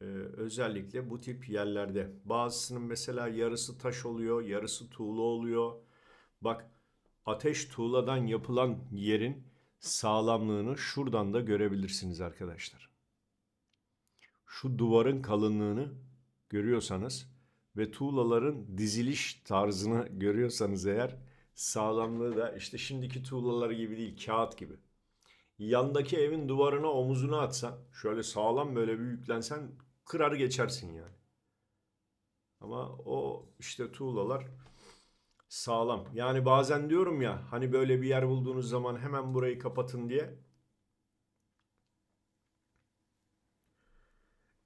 Ee, özellikle bu tip yerlerde. Bazısının mesela yarısı taş oluyor, yarısı tuğla oluyor. Bak ateş tuğladan yapılan yerin sağlamlığını şuradan da görebilirsiniz arkadaşlar şu duvarın kalınlığını görüyorsanız ve tuğlaların diziliş tarzını görüyorsanız eğer sağlamlığı da işte şimdiki tuğlalar gibi değil kağıt gibi. Yandaki evin duvarına omuzunu atsan şöyle sağlam böyle bir yüklensen kırar geçersin yani. Ama o işte tuğlalar sağlam. Yani bazen diyorum ya hani böyle bir yer bulduğunuz zaman hemen burayı kapatın diye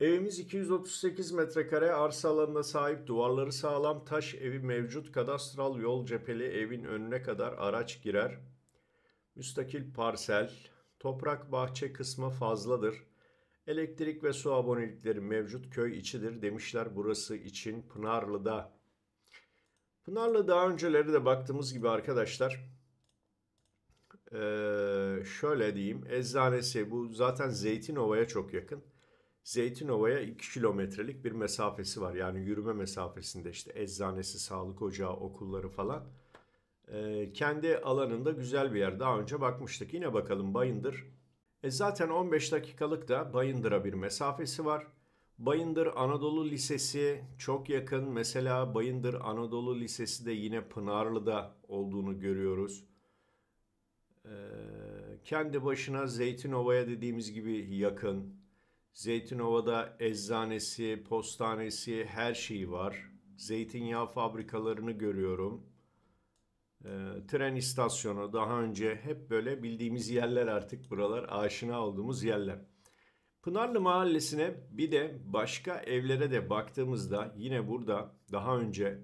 Evimiz 238 metrekare arsa alanına sahip duvarları sağlam taş evi mevcut kadastral yol cepheli evin önüne kadar araç girer. Müstakil parsel, toprak bahçe kısmı fazladır. Elektrik ve su abonelikleri mevcut köy içidir demişler burası için Pınarlı'da. Pınarlı daha önceleri de baktığımız gibi arkadaşlar ee, şöyle diyeyim eczanesi bu zaten Zeytinova'ya çok yakın. Zeytinova'ya 2 kilometrelik bir mesafesi var. Yani yürüme mesafesinde işte eczanesi, sağlık ocağı, okulları falan. Ee, kendi alanında güzel bir yer. Daha önce bakmıştık. Yine bakalım Bayındır. E zaten 15 dakikalık da Bayındır'a bir mesafesi var. Bayındır Anadolu Lisesi çok yakın. Mesela Bayındır Anadolu Lisesi de yine Pınarlı'da olduğunu görüyoruz. Ee, kendi başına Zeytinova'ya dediğimiz gibi yakın. Zeytinova'da eczanesi, postanesi, her şeyi var. Zeytinyağı fabrikalarını görüyorum. E, tren istasyonu daha önce hep böyle bildiğimiz yerler artık buralar aşina olduğumuz yerler. Pınarlı Mahallesi'ne bir de başka evlere de baktığımızda yine burada daha önce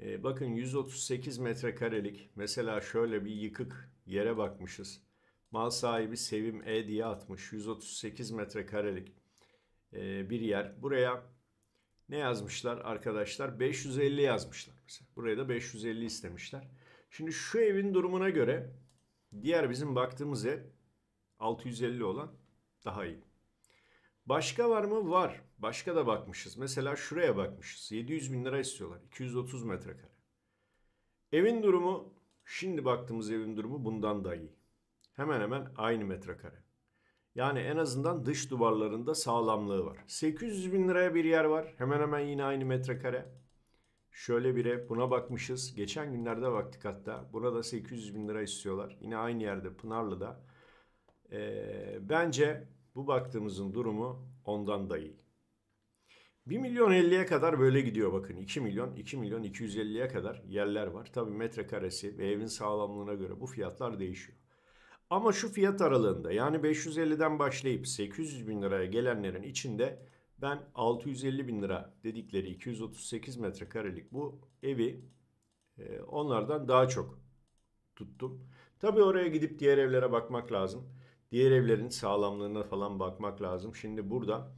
e, bakın 138 metrekarelik mesela şöyle bir yıkık yere bakmışız. Mal sahibi Sevim E diye atmış. 138 metrekarelik e, bir yer. Buraya ne yazmışlar arkadaşlar? 550 yazmışlar mesela. Buraya da 550 istemişler. Şimdi şu evin durumuna göre diğer bizim baktığımız ev 650 olan daha iyi. Başka var mı? Var. Başka da bakmışız. Mesela şuraya bakmışız. 700 bin lira istiyorlar. 230 metrekare. Evin durumu, şimdi baktığımız evin durumu bundan daha iyi hemen hemen aynı metrekare. Yani en azından dış duvarlarında sağlamlığı var. 800 bin liraya bir yer var. Hemen hemen yine aynı metrekare. Şöyle bire buna bakmışız. Geçen günlerde baktık hatta. Buna da 800 bin lira istiyorlar. Yine aynı yerde Pınarlı'da. Ee, bence bu baktığımızın durumu ondan da iyi. 1 milyon 50'ye kadar böyle gidiyor bakın. 2 milyon, 2 milyon 250'ye kadar yerler var. Tabii metrekaresi ve evin sağlamlığına göre bu fiyatlar değişiyor. Ama şu fiyat aralığında yani 550'den başlayıp 800 bin liraya gelenlerin içinde ben 650 bin lira dedikleri 238 metrekarelik bu evi e, onlardan daha çok tuttum. Tabi oraya gidip diğer evlere bakmak lazım. Diğer evlerin sağlamlığına falan bakmak lazım. Şimdi burada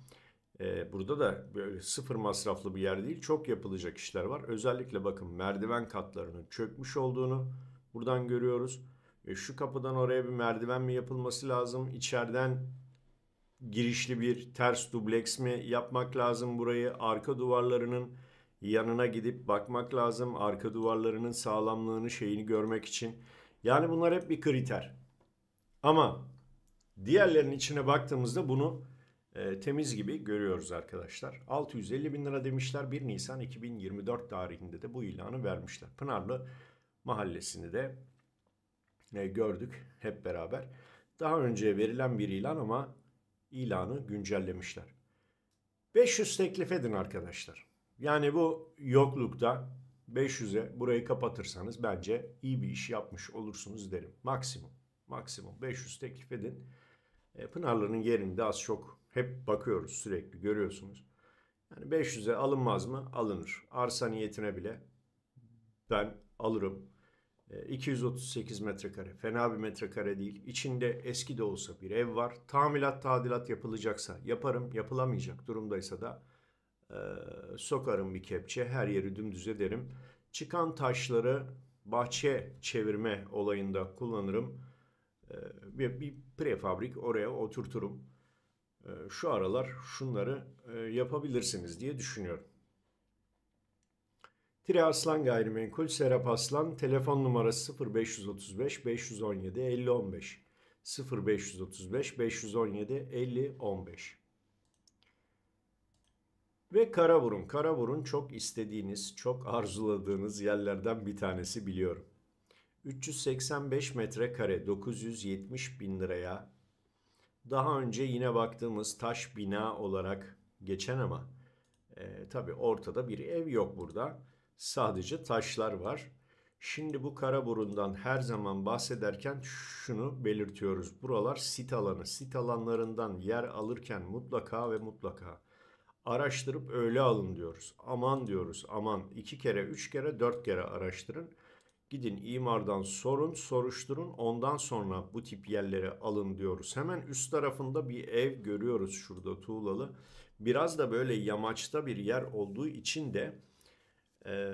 e, burada da böyle sıfır masraflı bir yer değil. Çok yapılacak işler var. Özellikle bakın merdiven katlarının çökmüş olduğunu buradan görüyoruz. E, şu kapıdan oraya bir merdiven mi yapılması lazım? İçeriden girişli bir ters dubleks mi yapmak lazım burayı? Arka duvarlarının yanına gidip bakmak lazım. Arka duvarlarının sağlamlığını şeyini görmek için. Yani bunlar hep bir kriter. Ama diğerlerinin içine baktığımızda bunu e, temiz gibi görüyoruz arkadaşlar. 650 bin lira demişler 1 Nisan 2024 tarihinde de bu ilanı vermişler. Pınarlı mahallesini de e, gördük hep beraber. Daha önce verilen bir ilan ama ilanı güncellemişler. 500 teklif edin arkadaşlar. Yani bu yoklukta 500'e burayı kapatırsanız bence iyi bir iş yapmış olursunuz derim. Maksimum. Maksimum 500 teklif edin. E, Pınarlı'nın yerini de az çok hep bakıyoruz sürekli görüyorsunuz. Yani 500'e alınmaz mı? Alınır. Arsa niyetine bile ben alırım. 238 e, metrekare. Fena bir metrekare değil. İçinde eski de olsa bir ev var. Tamilat tadilat yapılacaksa yaparım. Yapılamayacak durumdaysa da e, sokarım bir kepçe. Her yeri dümdüz ederim. Çıkan taşları bahçe çevirme olayında kullanırım. ve bir, bir prefabrik oraya oturturum. E, şu aralar şunları e, yapabilirsiniz diye düşünüyorum. Tire Aslan Gayrimenkul Serap Aslan telefon numarası 0535 517 5015 0535 517 5015 ve Karaburun. Karaburun çok istediğiniz, çok arzuladığınız yerlerden bir tanesi biliyorum. 385 metrekare 970 bin liraya daha önce yine baktığımız taş bina olarak geçen ama e, tabi ortada bir ev yok burada. Sadece taşlar var. Şimdi bu kara Karaburun'dan her zaman bahsederken şunu belirtiyoruz. Buralar sit alanı. Sit alanlarından yer alırken mutlaka ve mutlaka araştırıp öyle alın diyoruz. Aman diyoruz. Aman iki kere, üç kere, dört kere araştırın. Gidin imardan sorun, soruşturun. Ondan sonra bu tip yerleri alın diyoruz. Hemen üst tarafında bir ev görüyoruz şurada tuğlalı. Biraz da böyle yamaçta bir yer olduğu için de e,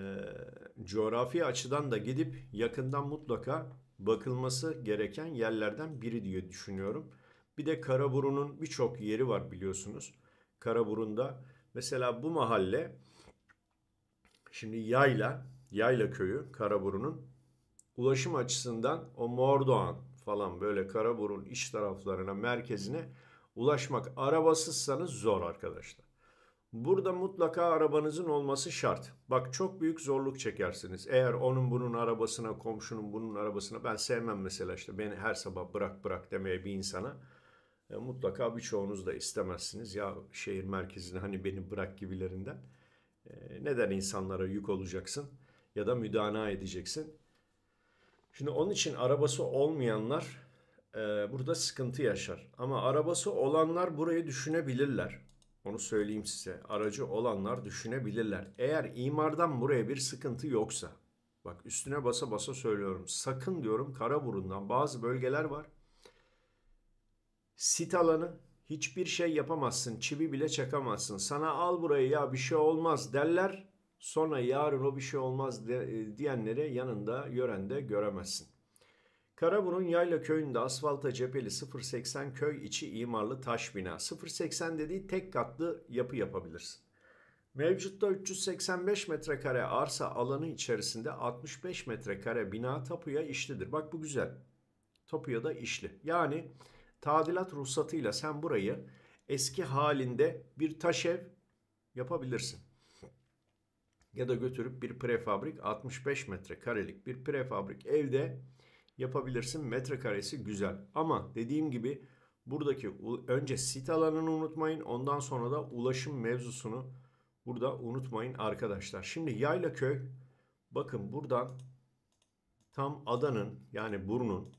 coğrafi açıdan da gidip yakından mutlaka bakılması gereken yerlerden biri diye düşünüyorum. Bir de Karaburun'un birçok yeri var biliyorsunuz. Karaburun'da mesela bu mahalle şimdi Yayla, Yayla köyü Karaburun'un ulaşım açısından o Mordoğan falan böyle Karaburun iç taraflarına merkezine ulaşmak arabasızsanız zor arkadaşlar. Burada mutlaka arabanızın olması şart. Bak çok büyük zorluk çekersiniz. Eğer onun bunun arabasına, komşunun bunun arabasına ben sevmem mesela işte beni her sabah bırak bırak demeye bir insana e, mutlaka birçoğunuz da istemezsiniz. Ya şehir merkezine hani beni bırak gibilerinden. E, neden insanlara yük olacaksın ya da müdana edeceksin? Şimdi onun için arabası olmayanlar e, burada sıkıntı yaşar. Ama arabası olanlar burayı düşünebilirler. Onu söyleyeyim size. Aracı olanlar düşünebilirler. Eğer imardan buraya bir sıkıntı yoksa bak üstüne basa basa söylüyorum. Sakın diyorum Kara Burun'dan bazı bölgeler var. Sit alanı hiçbir şey yapamazsın. Çivi bile çakamazsın. Sana al burayı ya bir şey olmaz derler. Sonra yarın o bir şey olmaz de, e, diyenleri yanında yörende göremezsin. Karaburun Yayla Köyü'nde asfalta cepheli 0.80 köy içi imarlı taş bina. 0.80 dediği tek katlı yapı yapabilirsin. Mevcutta 385 metrekare arsa alanı içerisinde 65 metrekare bina tapuya işlidir. Bak bu güzel. Tapuya da işli. Yani tadilat ruhsatıyla sen burayı eski halinde bir taş ev yapabilirsin. Ya da götürüp bir prefabrik 65 metrekarelik bir prefabrik evde yapabilirsin. Metrekaresi güzel. Ama dediğim gibi buradaki önce sit alanını unutmayın. Ondan sonra da ulaşım mevzusunu burada unutmayın arkadaşlar. Şimdi yayla köy bakın buradan tam adanın yani burnun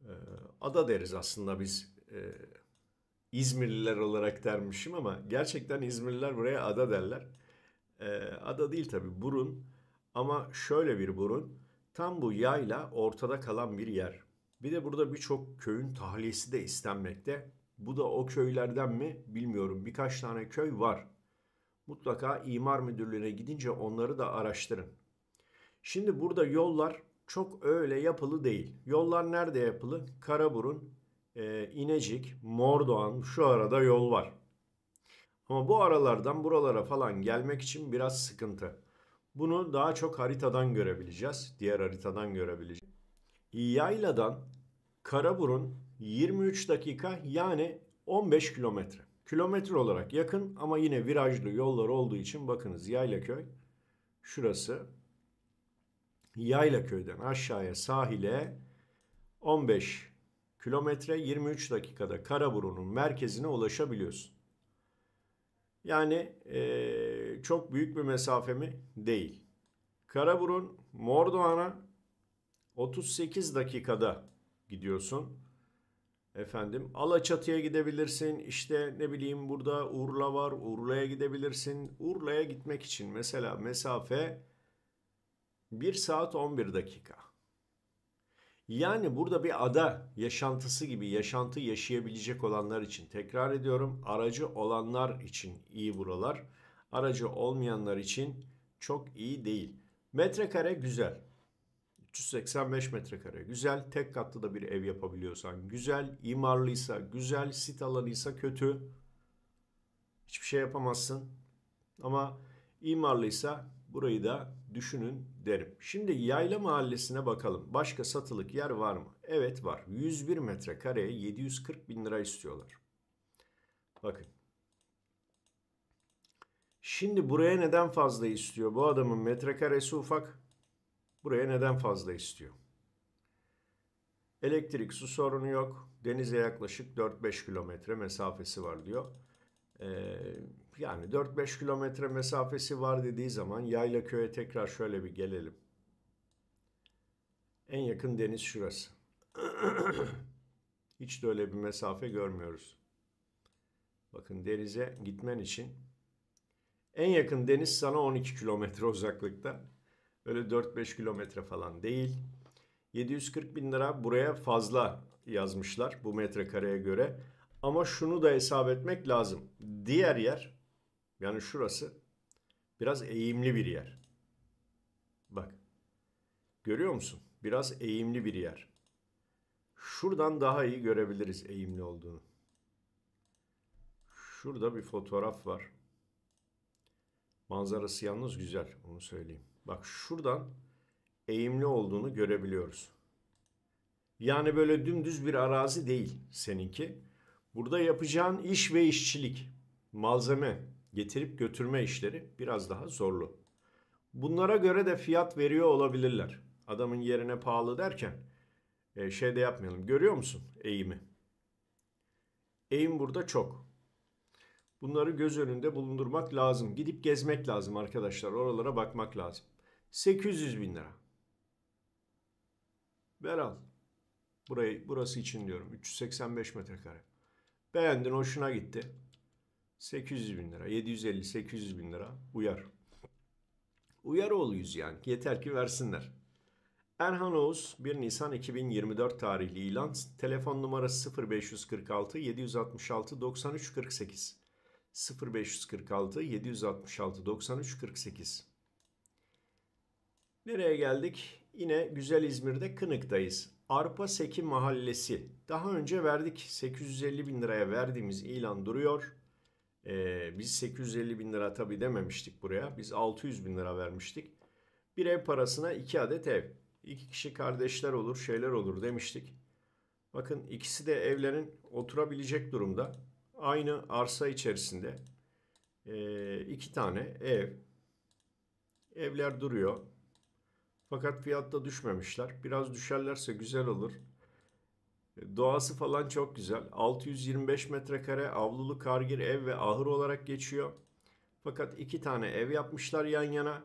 e, ada deriz aslında biz e, İzmirliler olarak dermişim ama gerçekten İzmirliler buraya ada derler. E, ada değil tabi burun ama şöyle bir burun Tam bu yayla ortada kalan bir yer. Bir de burada birçok köyün tahliyesi de istenmekte. Bu da o köylerden mi bilmiyorum. Birkaç tane köy var. Mutlaka imar müdürlüğüne gidince onları da araştırın. Şimdi burada yollar çok öyle yapılı değil. Yollar nerede yapılı? Karaburun, e, İnecik, Mordoğan şu arada yol var. Ama bu aralardan buralara falan gelmek için biraz sıkıntı. Bunu daha çok haritadan görebileceğiz. Diğer haritadan görebileceğiz. Yayladan Karaburun 23 dakika yani 15 kilometre. Kilometre olarak yakın ama yine virajlı yollar olduğu için bakınız Yaylaköy şurası Yaylaköy'den aşağıya sahile 15 kilometre 23 dakikada Karaburun'un merkezine ulaşabiliyorsun. Yani e, çok büyük bir mesafe mi? Değil. Karaburun Mordoğan'a 38 dakikada gidiyorsun. Efendim Alaçatı'ya gidebilirsin. İşte ne bileyim burada Urla var. Urla'ya gidebilirsin. Urla'ya gitmek için mesela mesafe 1 saat 11 dakika. Yani burada bir ada yaşantısı gibi yaşantı yaşayabilecek olanlar için tekrar ediyorum. Aracı olanlar için iyi buralar aracı olmayanlar için çok iyi değil. Metrekare güzel. 385 metrekare güzel. Tek katlı da bir ev yapabiliyorsan güzel. İmarlıysa güzel. Sit alanıysa kötü. Hiçbir şey yapamazsın. Ama imarlıysa burayı da düşünün derim. Şimdi yayla mahallesine bakalım. Başka satılık yer var mı? Evet var. 101 metrekareye 740 bin lira istiyorlar. Bakın Şimdi buraya neden fazla istiyor? Bu adamın metrekaresi ufak. Buraya neden fazla istiyor? Elektrik su sorunu yok. Denize yaklaşık 4-5 kilometre mesafesi var diyor. Ee, yani 4-5 kilometre mesafesi var dediği zaman yayla köye tekrar şöyle bir gelelim. En yakın deniz şurası. Hiç de öyle bir mesafe görmüyoruz. Bakın denize gitmen için en yakın deniz sana 12 kilometre uzaklıkta. Öyle 4-5 kilometre falan değil. 740 bin lira buraya fazla yazmışlar bu metrekareye göre. Ama şunu da hesap etmek lazım. Diğer yer yani şurası biraz eğimli bir yer. Bak görüyor musun? Biraz eğimli bir yer. Şuradan daha iyi görebiliriz eğimli olduğunu. Şurada bir fotoğraf var. Manzarası yalnız güzel onu söyleyeyim. Bak şuradan eğimli olduğunu görebiliyoruz. Yani böyle dümdüz bir arazi değil seninki. Burada yapacağın iş ve işçilik, malzeme, getirip götürme işleri biraz daha zorlu. Bunlara göre de fiyat veriyor olabilirler. Adamın yerine pahalı derken e, şey de yapmayalım. Görüyor musun eğimi? Eğim burada çok. Bunları göz önünde bulundurmak lazım. Gidip gezmek lazım arkadaşlar. Oralara bakmak lazım. 800 bin lira. Ver al. Burayı, burası için diyorum. 385 metrekare. Beğendin hoşuna gitti. 800 bin lira. 750-800 bin lira. Uyar. Uyar oluyuz yani. Yeter ki versinler. Erhan Oğuz 1 Nisan 2024 tarihli ilan telefon numarası 0546 766 9348 0546 766 93 48. Nereye geldik? Yine güzel İzmir'de Kınık'tayız. Arpa Seki Mahallesi. Daha önce verdik 850 bin liraya verdiğimiz ilan duruyor. Ee, biz 850 bin lira tabi dememiştik buraya. Biz 600 bin lira vermiştik. Bir ev parasına 2 adet ev. 2 kişi kardeşler olur şeyler olur demiştik. Bakın ikisi de evlerin oturabilecek durumda aynı arsa içerisinde e, iki tane ev. Evler duruyor. Fakat fiyatta düşmemişler. Biraz düşerlerse güzel olur. E, doğası falan çok güzel. 625 metrekare avlulu kargir ev ve ahır olarak geçiyor. Fakat iki tane ev yapmışlar yan yana.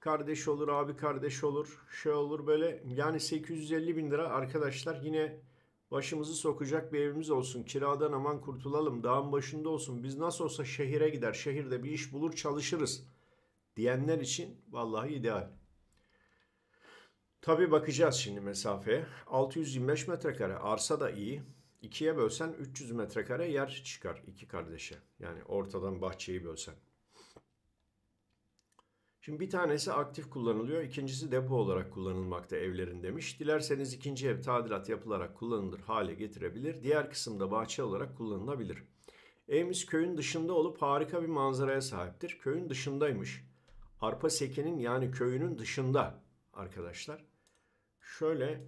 Kardeş olur, abi kardeş olur, şey olur böyle. Yani 850 bin lira arkadaşlar yine Başımızı sokacak bir evimiz olsun. Kiradan aman kurtulalım. Dağın başında olsun. Biz nasıl olsa şehire gider. Şehirde bir iş bulur çalışırız. Diyenler için vallahi ideal. Tabi bakacağız şimdi mesafeye. 625 metrekare arsa da iyi. İkiye bölsen 300 metrekare yer çıkar iki kardeşe. Yani ortadan bahçeyi bölsen. Şimdi bir tanesi aktif kullanılıyor, ikincisi depo olarak kullanılmakta evlerin demiş. Dilerseniz ikinci ev tadilat yapılarak kullanılır hale getirebilir. Diğer kısımda bahçe olarak kullanılabilir. Evimiz köyün dışında olup harika bir manzaraya sahiptir. Köyün dışındaymış. Arpa Seke'nin yani köyünün dışında arkadaşlar. Şöyle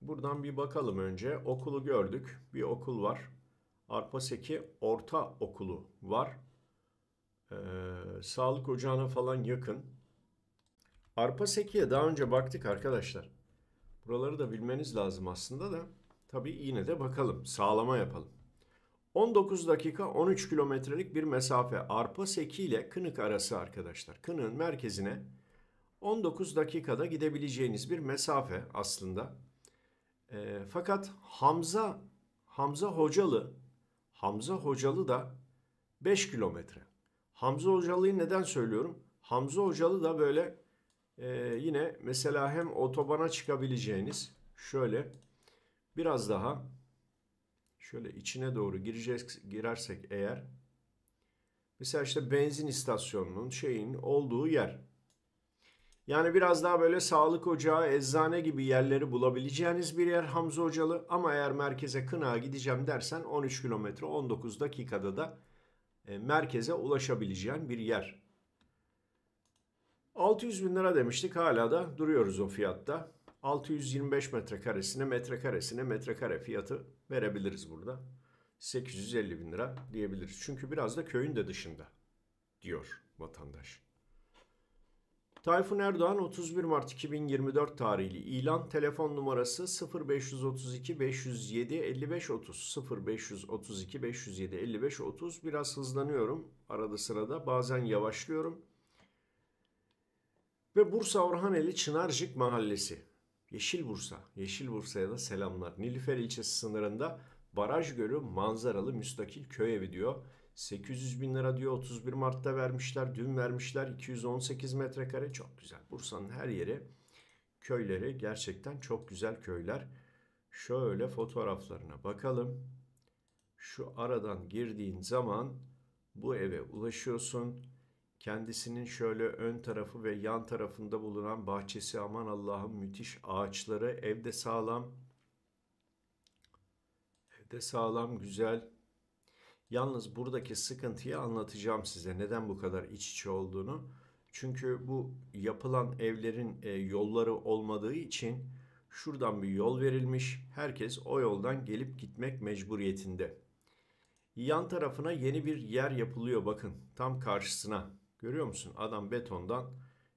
buradan bir bakalım önce. Okulu gördük. Bir okul var. Arpa Seki Orta Okulu var e, sağlık ocağına falan yakın. Arpa sekiye daha önce baktık arkadaşlar. Buraları da bilmeniz lazım aslında da. Tabii yine de bakalım. Sağlama yapalım. 19 dakika 13 kilometrelik bir mesafe Arpa Seki ile Kınık arası arkadaşlar. Kınık'ın merkezine 19 dakikada gidebileceğiniz bir mesafe aslında. E, fakat Hamza Hamza Hocalı Hamza Hocalı da 5 kilometre. Hamza Hocalı'yı neden söylüyorum? Hamza Hocalı da böyle e, yine mesela hem otobana çıkabileceğiniz şöyle biraz daha şöyle içine doğru gireceğiz, girersek eğer mesela işte benzin istasyonunun şeyin olduğu yer. Yani biraz daha böyle sağlık ocağı, eczane gibi yerleri bulabileceğiniz bir yer Hamza Hocalı. Ama eğer merkeze Kınağa gideceğim dersen 13 kilometre 19 dakikada da e, merkeze ulaşabileceğin bir yer. 600 bin lira demiştik hala da duruyoruz o fiyatta. 625 metrekaresine metrekaresine metrekare fiyatı verebiliriz burada. 850 bin lira diyebiliriz. Çünkü biraz da köyün de dışında diyor vatandaş. Tayfun Erdoğan 31 Mart 2024 tarihli ilan telefon numarası 0532 507 5530 0532 507 5530 biraz hızlanıyorum arada sırada bazen yavaşlıyorum. Ve Bursa Orhaneli Çınarcık Mahallesi. Yeşil Bursa. Yeşil Bursa'ya da selamlar. Nilüfer ilçesi sınırında Baraj Gölü manzaralı müstakil köy evi diyor. 800 bin lira diyor 31 Mart'ta vermişler. Dün vermişler 218 metrekare. Çok güzel. Bursa'nın her yeri köyleri gerçekten çok güzel köyler. Şöyle fotoğraflarına bakalım. Şu aradan girdiğin zaman bu eve ulaşıyorsun. Kendisinin şöyle ön tarafı ve yan tarafında bulunan bahçesi aman Allah'ım müthiş ağaçları. Evde sağlam. Evde sağlam güzel Yalnız buradaki sıkıntıyı anlatacağım size. Neden bu kadar iç içe olduğunu. Çünkü bu yapılan evlerin e, yolları olmadığı için şuradan bir yol verilmiş. Herkes o yoldan gelip gitmek mecburiyetinde. Yan tarafına yeni bir yer yapılıyor bakın. Tam karşısına. Görüyor musun? Adam betondan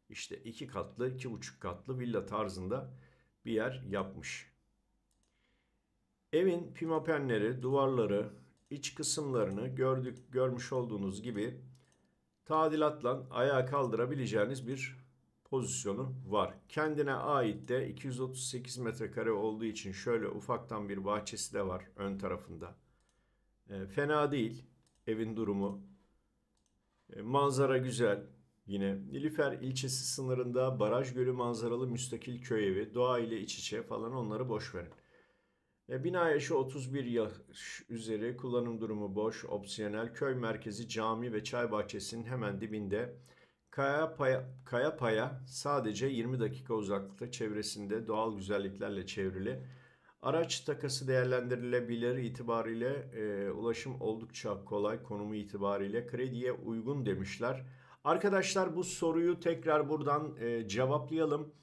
işte iki katlı, iki buçuk katlı villa tarzında bir yer yapmış. Evin pimapenleri, duvarları, iç kısımlarını gördük görmüş olduğunuz gibi tadilatla ayağa kaldırabileceğiniz bir pozisyonu var. Kendine ait de 238 metrekare olduğu için şöyle ufaktan bir bahçesi de var ön tarafında. E, fena değil evin durumu. E, manzara güzel. Yine Nilüfer ilçesi sınırında baraj gölü manzaralı müstakil köy evi, doğa ile iç içe falan onları boş verin. E, bina yaşı 31 yaş üzeri, kullanım durumu boş, opsiyonel, köy merkezi cami ve çay bahçesinin hemen dibinde. Kaya paya, kaya paya sadece 20 dakika uzaklıkta çevresinde doğal güzelliklerle çevrili. Araç takası değerlendirilebilir itibariyle e, ulaşım oldukça kolay konumu itibariyle krediye uygun demişler. Arkadaşlar bu soruyu tekrar buradan e, cevaplayalım.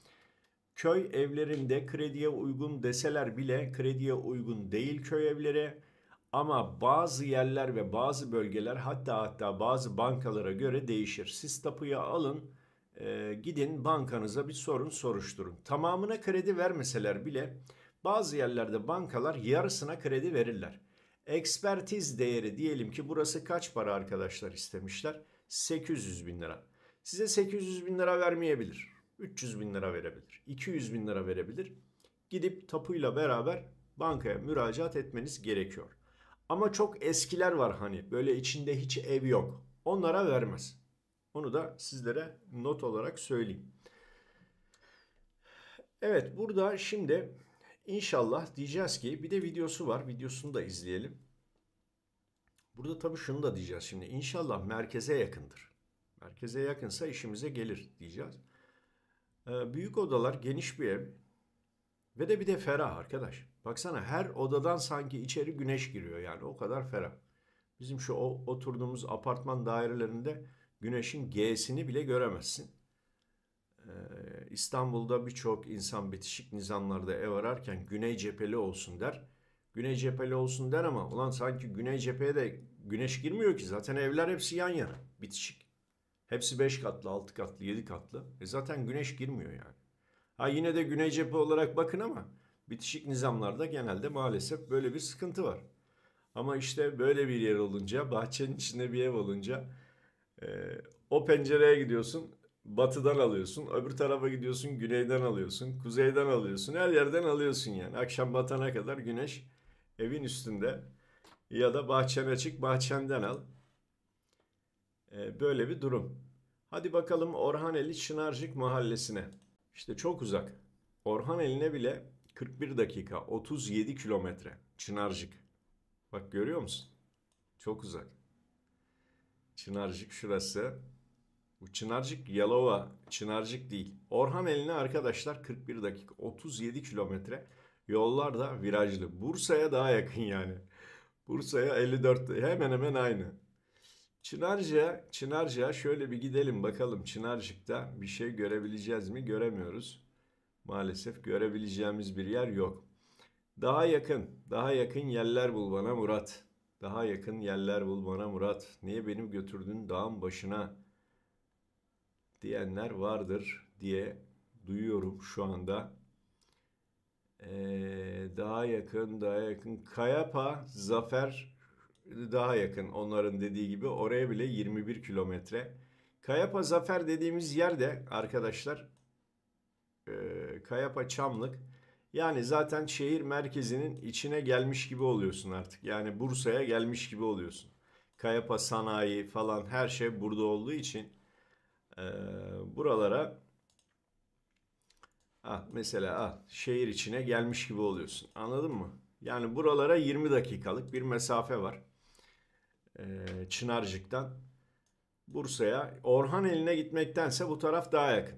Köy evlerinde krediye uygun deseler bile krediye uygun değil köy evleri. Ama bazı yerler ve bazı bölgeler hatta hatta bazı bankalara göre değişir. Siz tapuya alın e, gidin bankanıza bir sorun soruşturun. Tamamına kredi vermeseler bile bazı yerlerde bankalar yarısına kredi verirler. Ekspertiz değeri diyelim ki burası kaç para arkadaşlar istemişler? 800 bin lira. Size 800 bin lira vermeyebilir. 300 bin lira verebilir. 200 bin lira verebilir. Gidip tapuyla beraber bankaya müracaat etmeniz gerekiyor. Ama çok eskiler var hani böyle içinde hiç ev yok. Onlara vermez. Onu da sizlere not olarak söyleyeyim. Evet burada şimdi inşallah diyeceğiz ki bir de videosu var. Videosunu da izleyelim. Burada tabii şunu da diyeceğiz şimdi. inşallah merkeze yakındır. Merkeze yakınsa işimize gelir diyeceğiz. Ee, büyük odalar, geniş bir ev ve de bir de ferah arkadaş. Baksana her odadan sanki içeri güneş giriyor yani o kadar ferah. Bizim şu oturduğumuz apartman dairelerinde güneşin G'sini bile göremezsin. Ee, İstanbul'da birçok insan bitişik nizamlarda ev ararken güney cepheli olsun der. Güney cepheli olsun der ama ulan sanki güney cepheye de güneş girmiyor ki zaten evler hepsi yan yana bitişik. Hepsi 5 katlı, 6 katlı, 7 katlı. E zaten güneş girmiyor yani. Ha yine de güney cephe olarak bakın ama bitişik nizamlarda genelde maalesef böyle bir sıkıntı var. Ama işte böyle bir yer olunca, bahçenin içinde bir ev olunca e, o pencereye gidiyorsun, batıdan alıyorsun, öbür tarafa gidiyorsun, güneyden alıyorsun, kuzeyden alıyorsun, her yerden alıyorsun yani. Akşam batana kadar güneş evin üstünde ya da bahçene çık, bahçenden al. Ee, böyle bir durum. Hadi bakalım Orhaneli Çınarcık mahallesine. İşte çok uzak. Orhaneli'ne bile 41 dakika 37 kilometre Çınarcık. Bak görüyor musun? Çok uzak. Çınarcık şurası. Bu Çınarcık Yalova Çınarcık değil. Orhaneli'ne arkadaşlar 41 dakika 37 kilometre. Yollar da virajlı. Bursa'ya daha yakın yani. Bursa'ya 54 hemen hemen aynı. Çınarca, Çınarca şöyle bir gidelim bakalım Çınarcık'ta bir şey görebileceğiz mi? Göremiyoruz. Maalesef görebileceğimiz bir yer yok. Daha yakın, daha yakın yerler bul bana Murat. Daha yakın yerler bul bana Murat. Niye benim götürdün dağın başına diyenler vardır diye duyuyorum şu anda. Ee, daha yakın, daha yakın. Kayapa, Zafer, daha yakın onların dediği gibi oraya bile 21 kilometre. Kayapa Zafer dediğimiz yerde arkadaşlar e, Kayapa Çamlık yani zaten şehir merkezinin içine gelmiş gibi oluyorsun artık. Yani Bursa'ya gelmiş gibi oluyorsun. Kayapa sanayi falan her şey burada olduğu için e, buralara ah, mesela ah, şehir içine gelmiş gibi oluyorsun. Anladın mı? Yani buralara 20 dakikalık bir mesafe var. E, Çınarcık'tan Bursa'ya. Orhan eline gitmektense bu taraf daha yakın.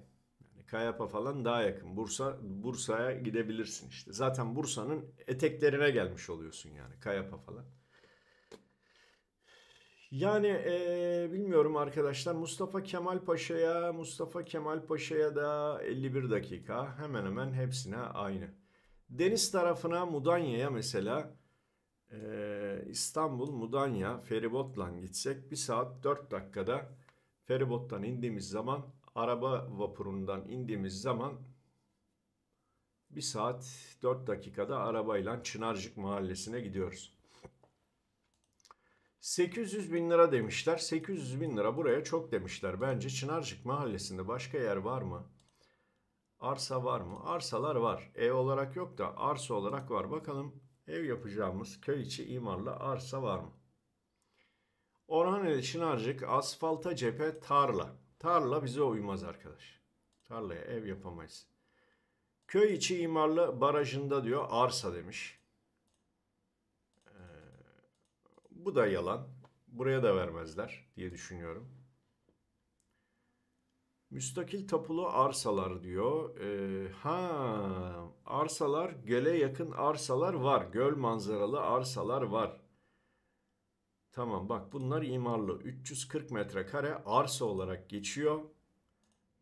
Yani Kayapa falan daha yakın. Bursa Bursa'ya gidebilirsin işte. Zaten Bursa'nın eteklerine gelmiş oluyorsun yani Kayapa falan. Yani e, bilmiyorum arkadaşlar Mustafa Kemal Paşa'ya Mustafa Kemal Paşa'ya da 51 dakika hemen hemen hepsine aynı. Deniz tarafına Mudanya'ya mesela ee, İstanbul Mudanya feribotla gitsek bir saat 4 dakikada feribottan indiğimiz zaman araba vapurundan indiğimiz zaman bir saat 4 dakikada arabayla Çınarcık mahallesine gidiyoruz. 800 bin lira demişler. 800 bin lira buraya çok demişler. Bence Çınarcık mahallesinde başka yer var mı? Arsa var mı? Arsalar var. Ev olarak yok da arsa olarak var. Bakalım Ev yapacağımız köy içi imarlı arsa var mı? Orhaneli Çınarcık asfalta cephe tarla. Tarla bize uymaz arkadaş. Tarlaya ev yapamayız. Köy içi imarlı barajında diyor arsa demiş. Ee, bu da yalan. Buraya da vermezler diye düşünüyorum. Müstakil tapulu arsalar diyor. Ee, ha arsalar göle yakın arsalar var. Göl manzaralı arsalar var. Tamam bak bunlar imarlı. 340 metrekare arsa olarak geçiyor.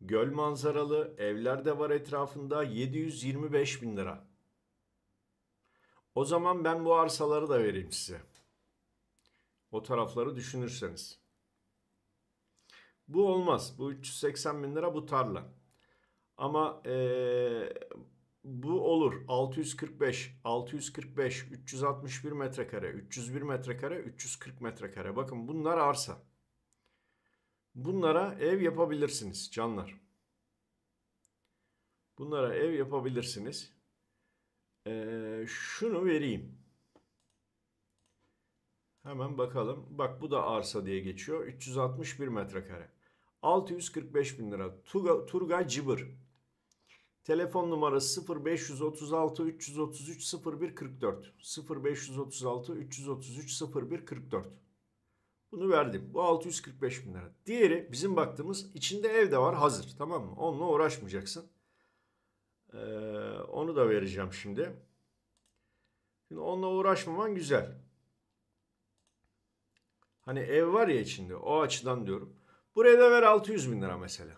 Göl manzaralı evler de var etrafında 725 bin lira. O zaman ben bu arsaları da vereyim size. O tarafları düşünürseniz. Bu olmaz. Bu 380 bin lira bu tarla. Ama ee, bu olur. 645, 645, 361 metrekare, 301 metrekare, 340 metrekare. Bakın bunlar arsa. Bunlara ev yapabilirsiniz canlar. Bunlara ev yapabilirsiniz. Ee, şunu vereyim. Hemen bakalım. Bak bu da arsa diye geçiyor. 361 metrekare. 645 bin lira. Tuga, Turgay Cıbır. Telefon numarası 0536 333 01 44. 0536 333 01 44. Bunu verdim. Bu 645 bin lira. Diğeri bizim baktığımız içinde ev de var hazır. Tamam mı? Onunla uğraşmayacaksın. Ee, onu da vereceğim şimdi. Şimdi onunla uğraşmaman güzel. Hani ev var ya içinde o açıdan diyorum. Buraya da ver 600 bin lira mesela.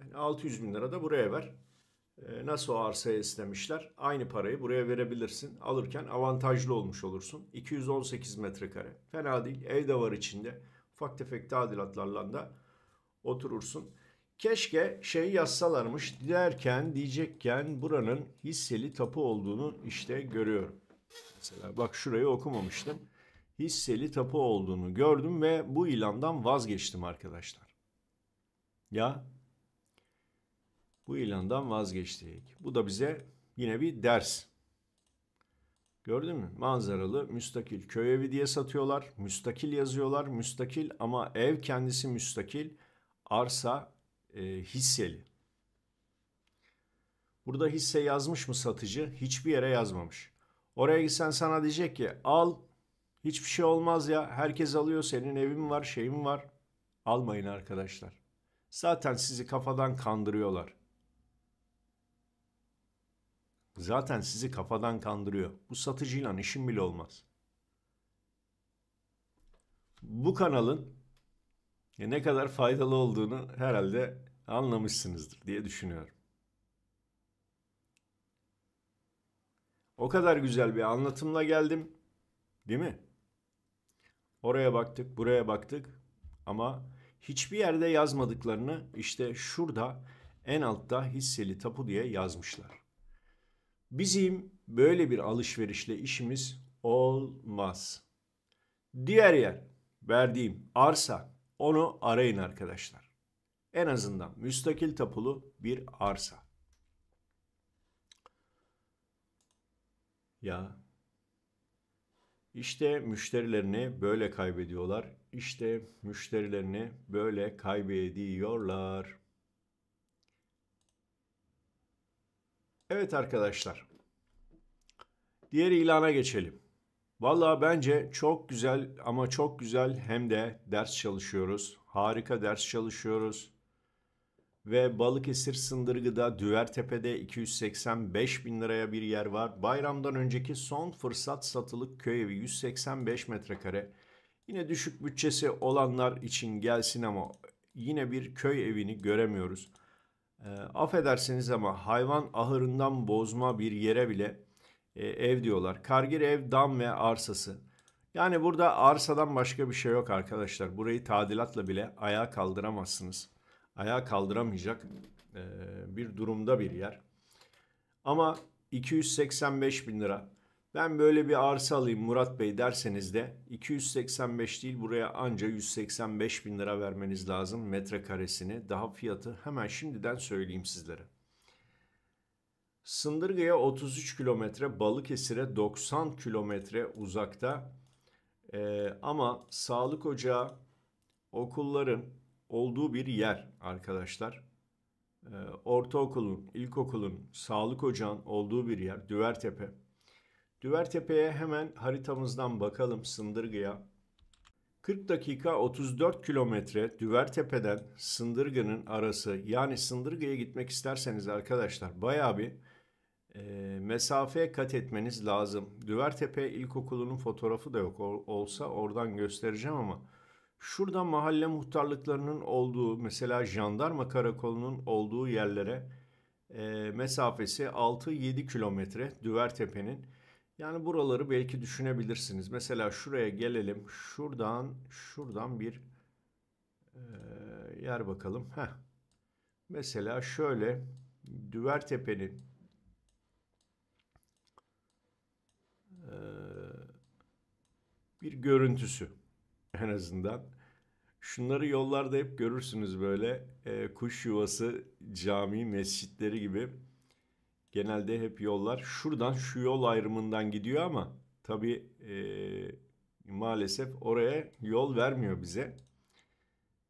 Yani 600 bin lira da buraya ver. E, nasıl o arsaya istemişler? Aynı parayı buraya verebilirsin. Alırken avantajlı olmuş olursun. 218 metrekare. Fena değil. Ev de var içinde. Ufak tefek tadilatlarla da oturursun. Keşke şey yazsalarmış derken diyecekken buranın hisseli tapu olduğunu işte görüyorum. Mesela bak şurayı okumamıştım hisseli tapu olduğunu gördüm ve bu ilandan vazgeçtim arkadaşlar. Ya bu ilandan vazgeçtik. Bu da bize yine bir ders. Gördün mü? Manzaralı müstakil köy evi diye satıyorlar. Müstakil yazıyorlar. Müstakil ama ev kendisi müstakil. Arsa e, hisseli. Burada hisse yazmış mı satıcı? Hiçbir yere yazmamış. Oraya gitsen sana diyecek ki al Hiçbir şey olmaz ya. Herkes alıyor. Senin evin var, şeyin var. Almayın arkadaşlar. Zaten sizi kafadan kandırıyorlar. Zaten sizi kafadan kandırıyor. Bu satıcıyla işin bile olmaz. Bu kanalın e, ne kadar faydalı olduğunu herhalde anlamışsınızdır diye düşünüyorum. O kadar güzel bir anlatımla geldim. Değil mi? Oraya baktık, buraya baktık ama hiçbir yerde yazmadıklarını işte şurada en altta hisseli tapu diye yazmışlar. Bizim böyle bir alışverişle işimiz olmaz. Diğer yer verdiğim arsa onu arayın arkadaşlar. En azından müstakil tapulu bir arsa. Ya işte müşterilerini böyle kaybediyorlar. İşte müşterilerini böyle kaybediyorlar. Evet arkadaşlar. Diğer ilana geçelim. Valla bence çok güzel ama çok güzel hem de ders çalışıyoruz. Harika ders çalışıyoruz ve Balıkesir Sındırgı'da Düvertepe'de 285 bin liraya bir yer var. Bayramdan önceki son fırsat satılık köy evi 185 metrekare. Yine düşük bütçesi olanlar için gelsin ama yine bir köy evini göremiyoruz. E, affedersiniz ama hayvan ahırından bozma bir yere bile e, ev diyorlar. Kargir ev dam ve arsası. Yani burada arsadan başka bir şey yok arkadaşlar. Burayı tadilatla bile ayağa kaldıramazsınız ayağa kaldıramayacak bir durumda bir yer. Ama 285 bin lira ben böyle bir arsa alayım Murat Bey derseniz de 285 değil buraya anca 185 bin lira vermeniz lazım metrekaresini. Daha fiyatı hemen şimdiden söyleyeyim sizlere. Sındırga'ya 33 kilometre, Balıkesir'e 90 kilometre uzakta ee, ama sağlık ocağı, okulların, olduğu bir yer arkadaşlar. E, ortaokulun, ilkokulun, sağlık ocağın olduğu bir yer Düvertepe. Düvertepe'ye hemen haritamızdan bakalım sındırgıya. 40 dakika 34 kilometre Düvertepe'den Sındırgı'nın arası yani Sındırgı'ya gitmek isterseniz arkadaşlar baya bir e, mesafe kat etmeniz lazım. Düvertepe ilkokulunun fotoğrafı da yok o, olsa oradan göstereceğim ama Şurada mahalle muhtarlıklarının olduğu mesela jandarma karakolunun olduğu yerlere e, mesafesi 6-7 kilometre Düvertepe'nin. Yani buraları belki düşünebilirsiniz. Mesela şuraya gelelim. Şuradan şuradan bir e, yer bakalım. Heh. Mesela şöyle Düvertepe'nin e, bir görüntüsü en azından. Şunları yollarda hep görürsünüz böyle e, kuş yuvası, cami, mescitleri gibi. Genelde hep yollar şuradan şu yol ayrımından gidiyor ama tabii e, maalesef oraya yol vermiyor bize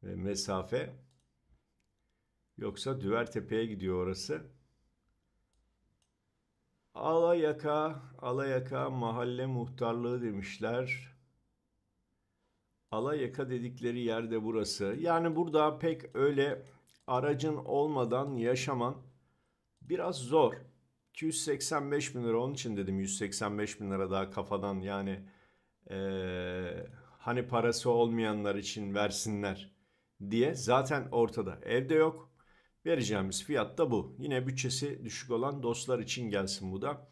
e, mesafe. Yoksa Düvertepe'ye gidiyor orası. Alayaka, Alayaka mahalle muhtarlığı demişler. Alayaka dedikleri yerde burası. Yani burada pek öyle aracın olmadan yaşaman biraz zor. 285 bin lira onun için dedim 185 bin lira daha kafadan yani ee, hani parası olmayanlar için versinler diye zaten ortada. Evde yok vereceğimiz fiyat da bu. Yine bütçesi düşük olan dostlar için gelsin bu da.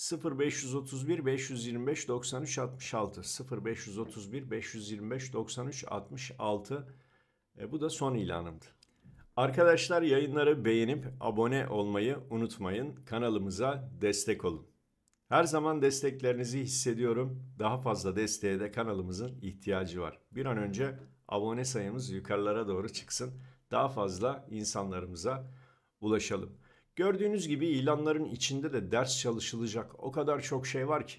0531 525 93 66 0531 525 93 66 e, bu da son ilanımdı. Arkadaşlar yayınları beğenip abone olmayı unutmayın. Kanalımıza destek olun. Her zaman desteklerinizi hissediyorum. Daha fazla desteğe de kanalımızın ihtiyacı var. Bir an önce abone sayımız yukarılara doğru çıksın. Daha fazla insanlarımıza ulaşalım. Gördüğünüz gibi ilanların içinde de ders çalışılacak o kadar çok şey var ki.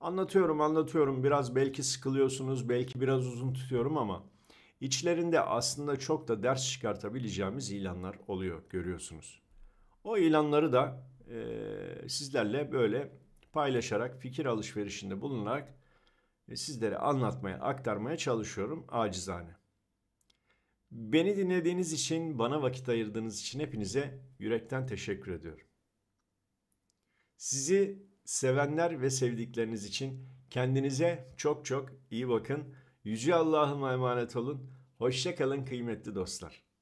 Anlatıyorum anlatıyorum biraz belki sıkılıyorsunuz belki biraz uzun tutuyorum ama içlerinde aslında çok da ders çıkartabileceğimiz ilanlar oluyor görüyorsunuz. O ilanları da e, sizlerle böyle paylaşarak fikir alışverişinde bulunarak e, sizlere anlatmaya aktarmaya çalışıyorum acizane. Beni dinlediğiniz için, bana vakit ayırdığınız için hepinize yürekten teşekkür ediyorum. Sizi sevenler ve sevdikleriniz için kendinize çok çok iyi bakın. Yüce Allah'ıma emanet olun. Hoşça kalın kıymetli dostlar.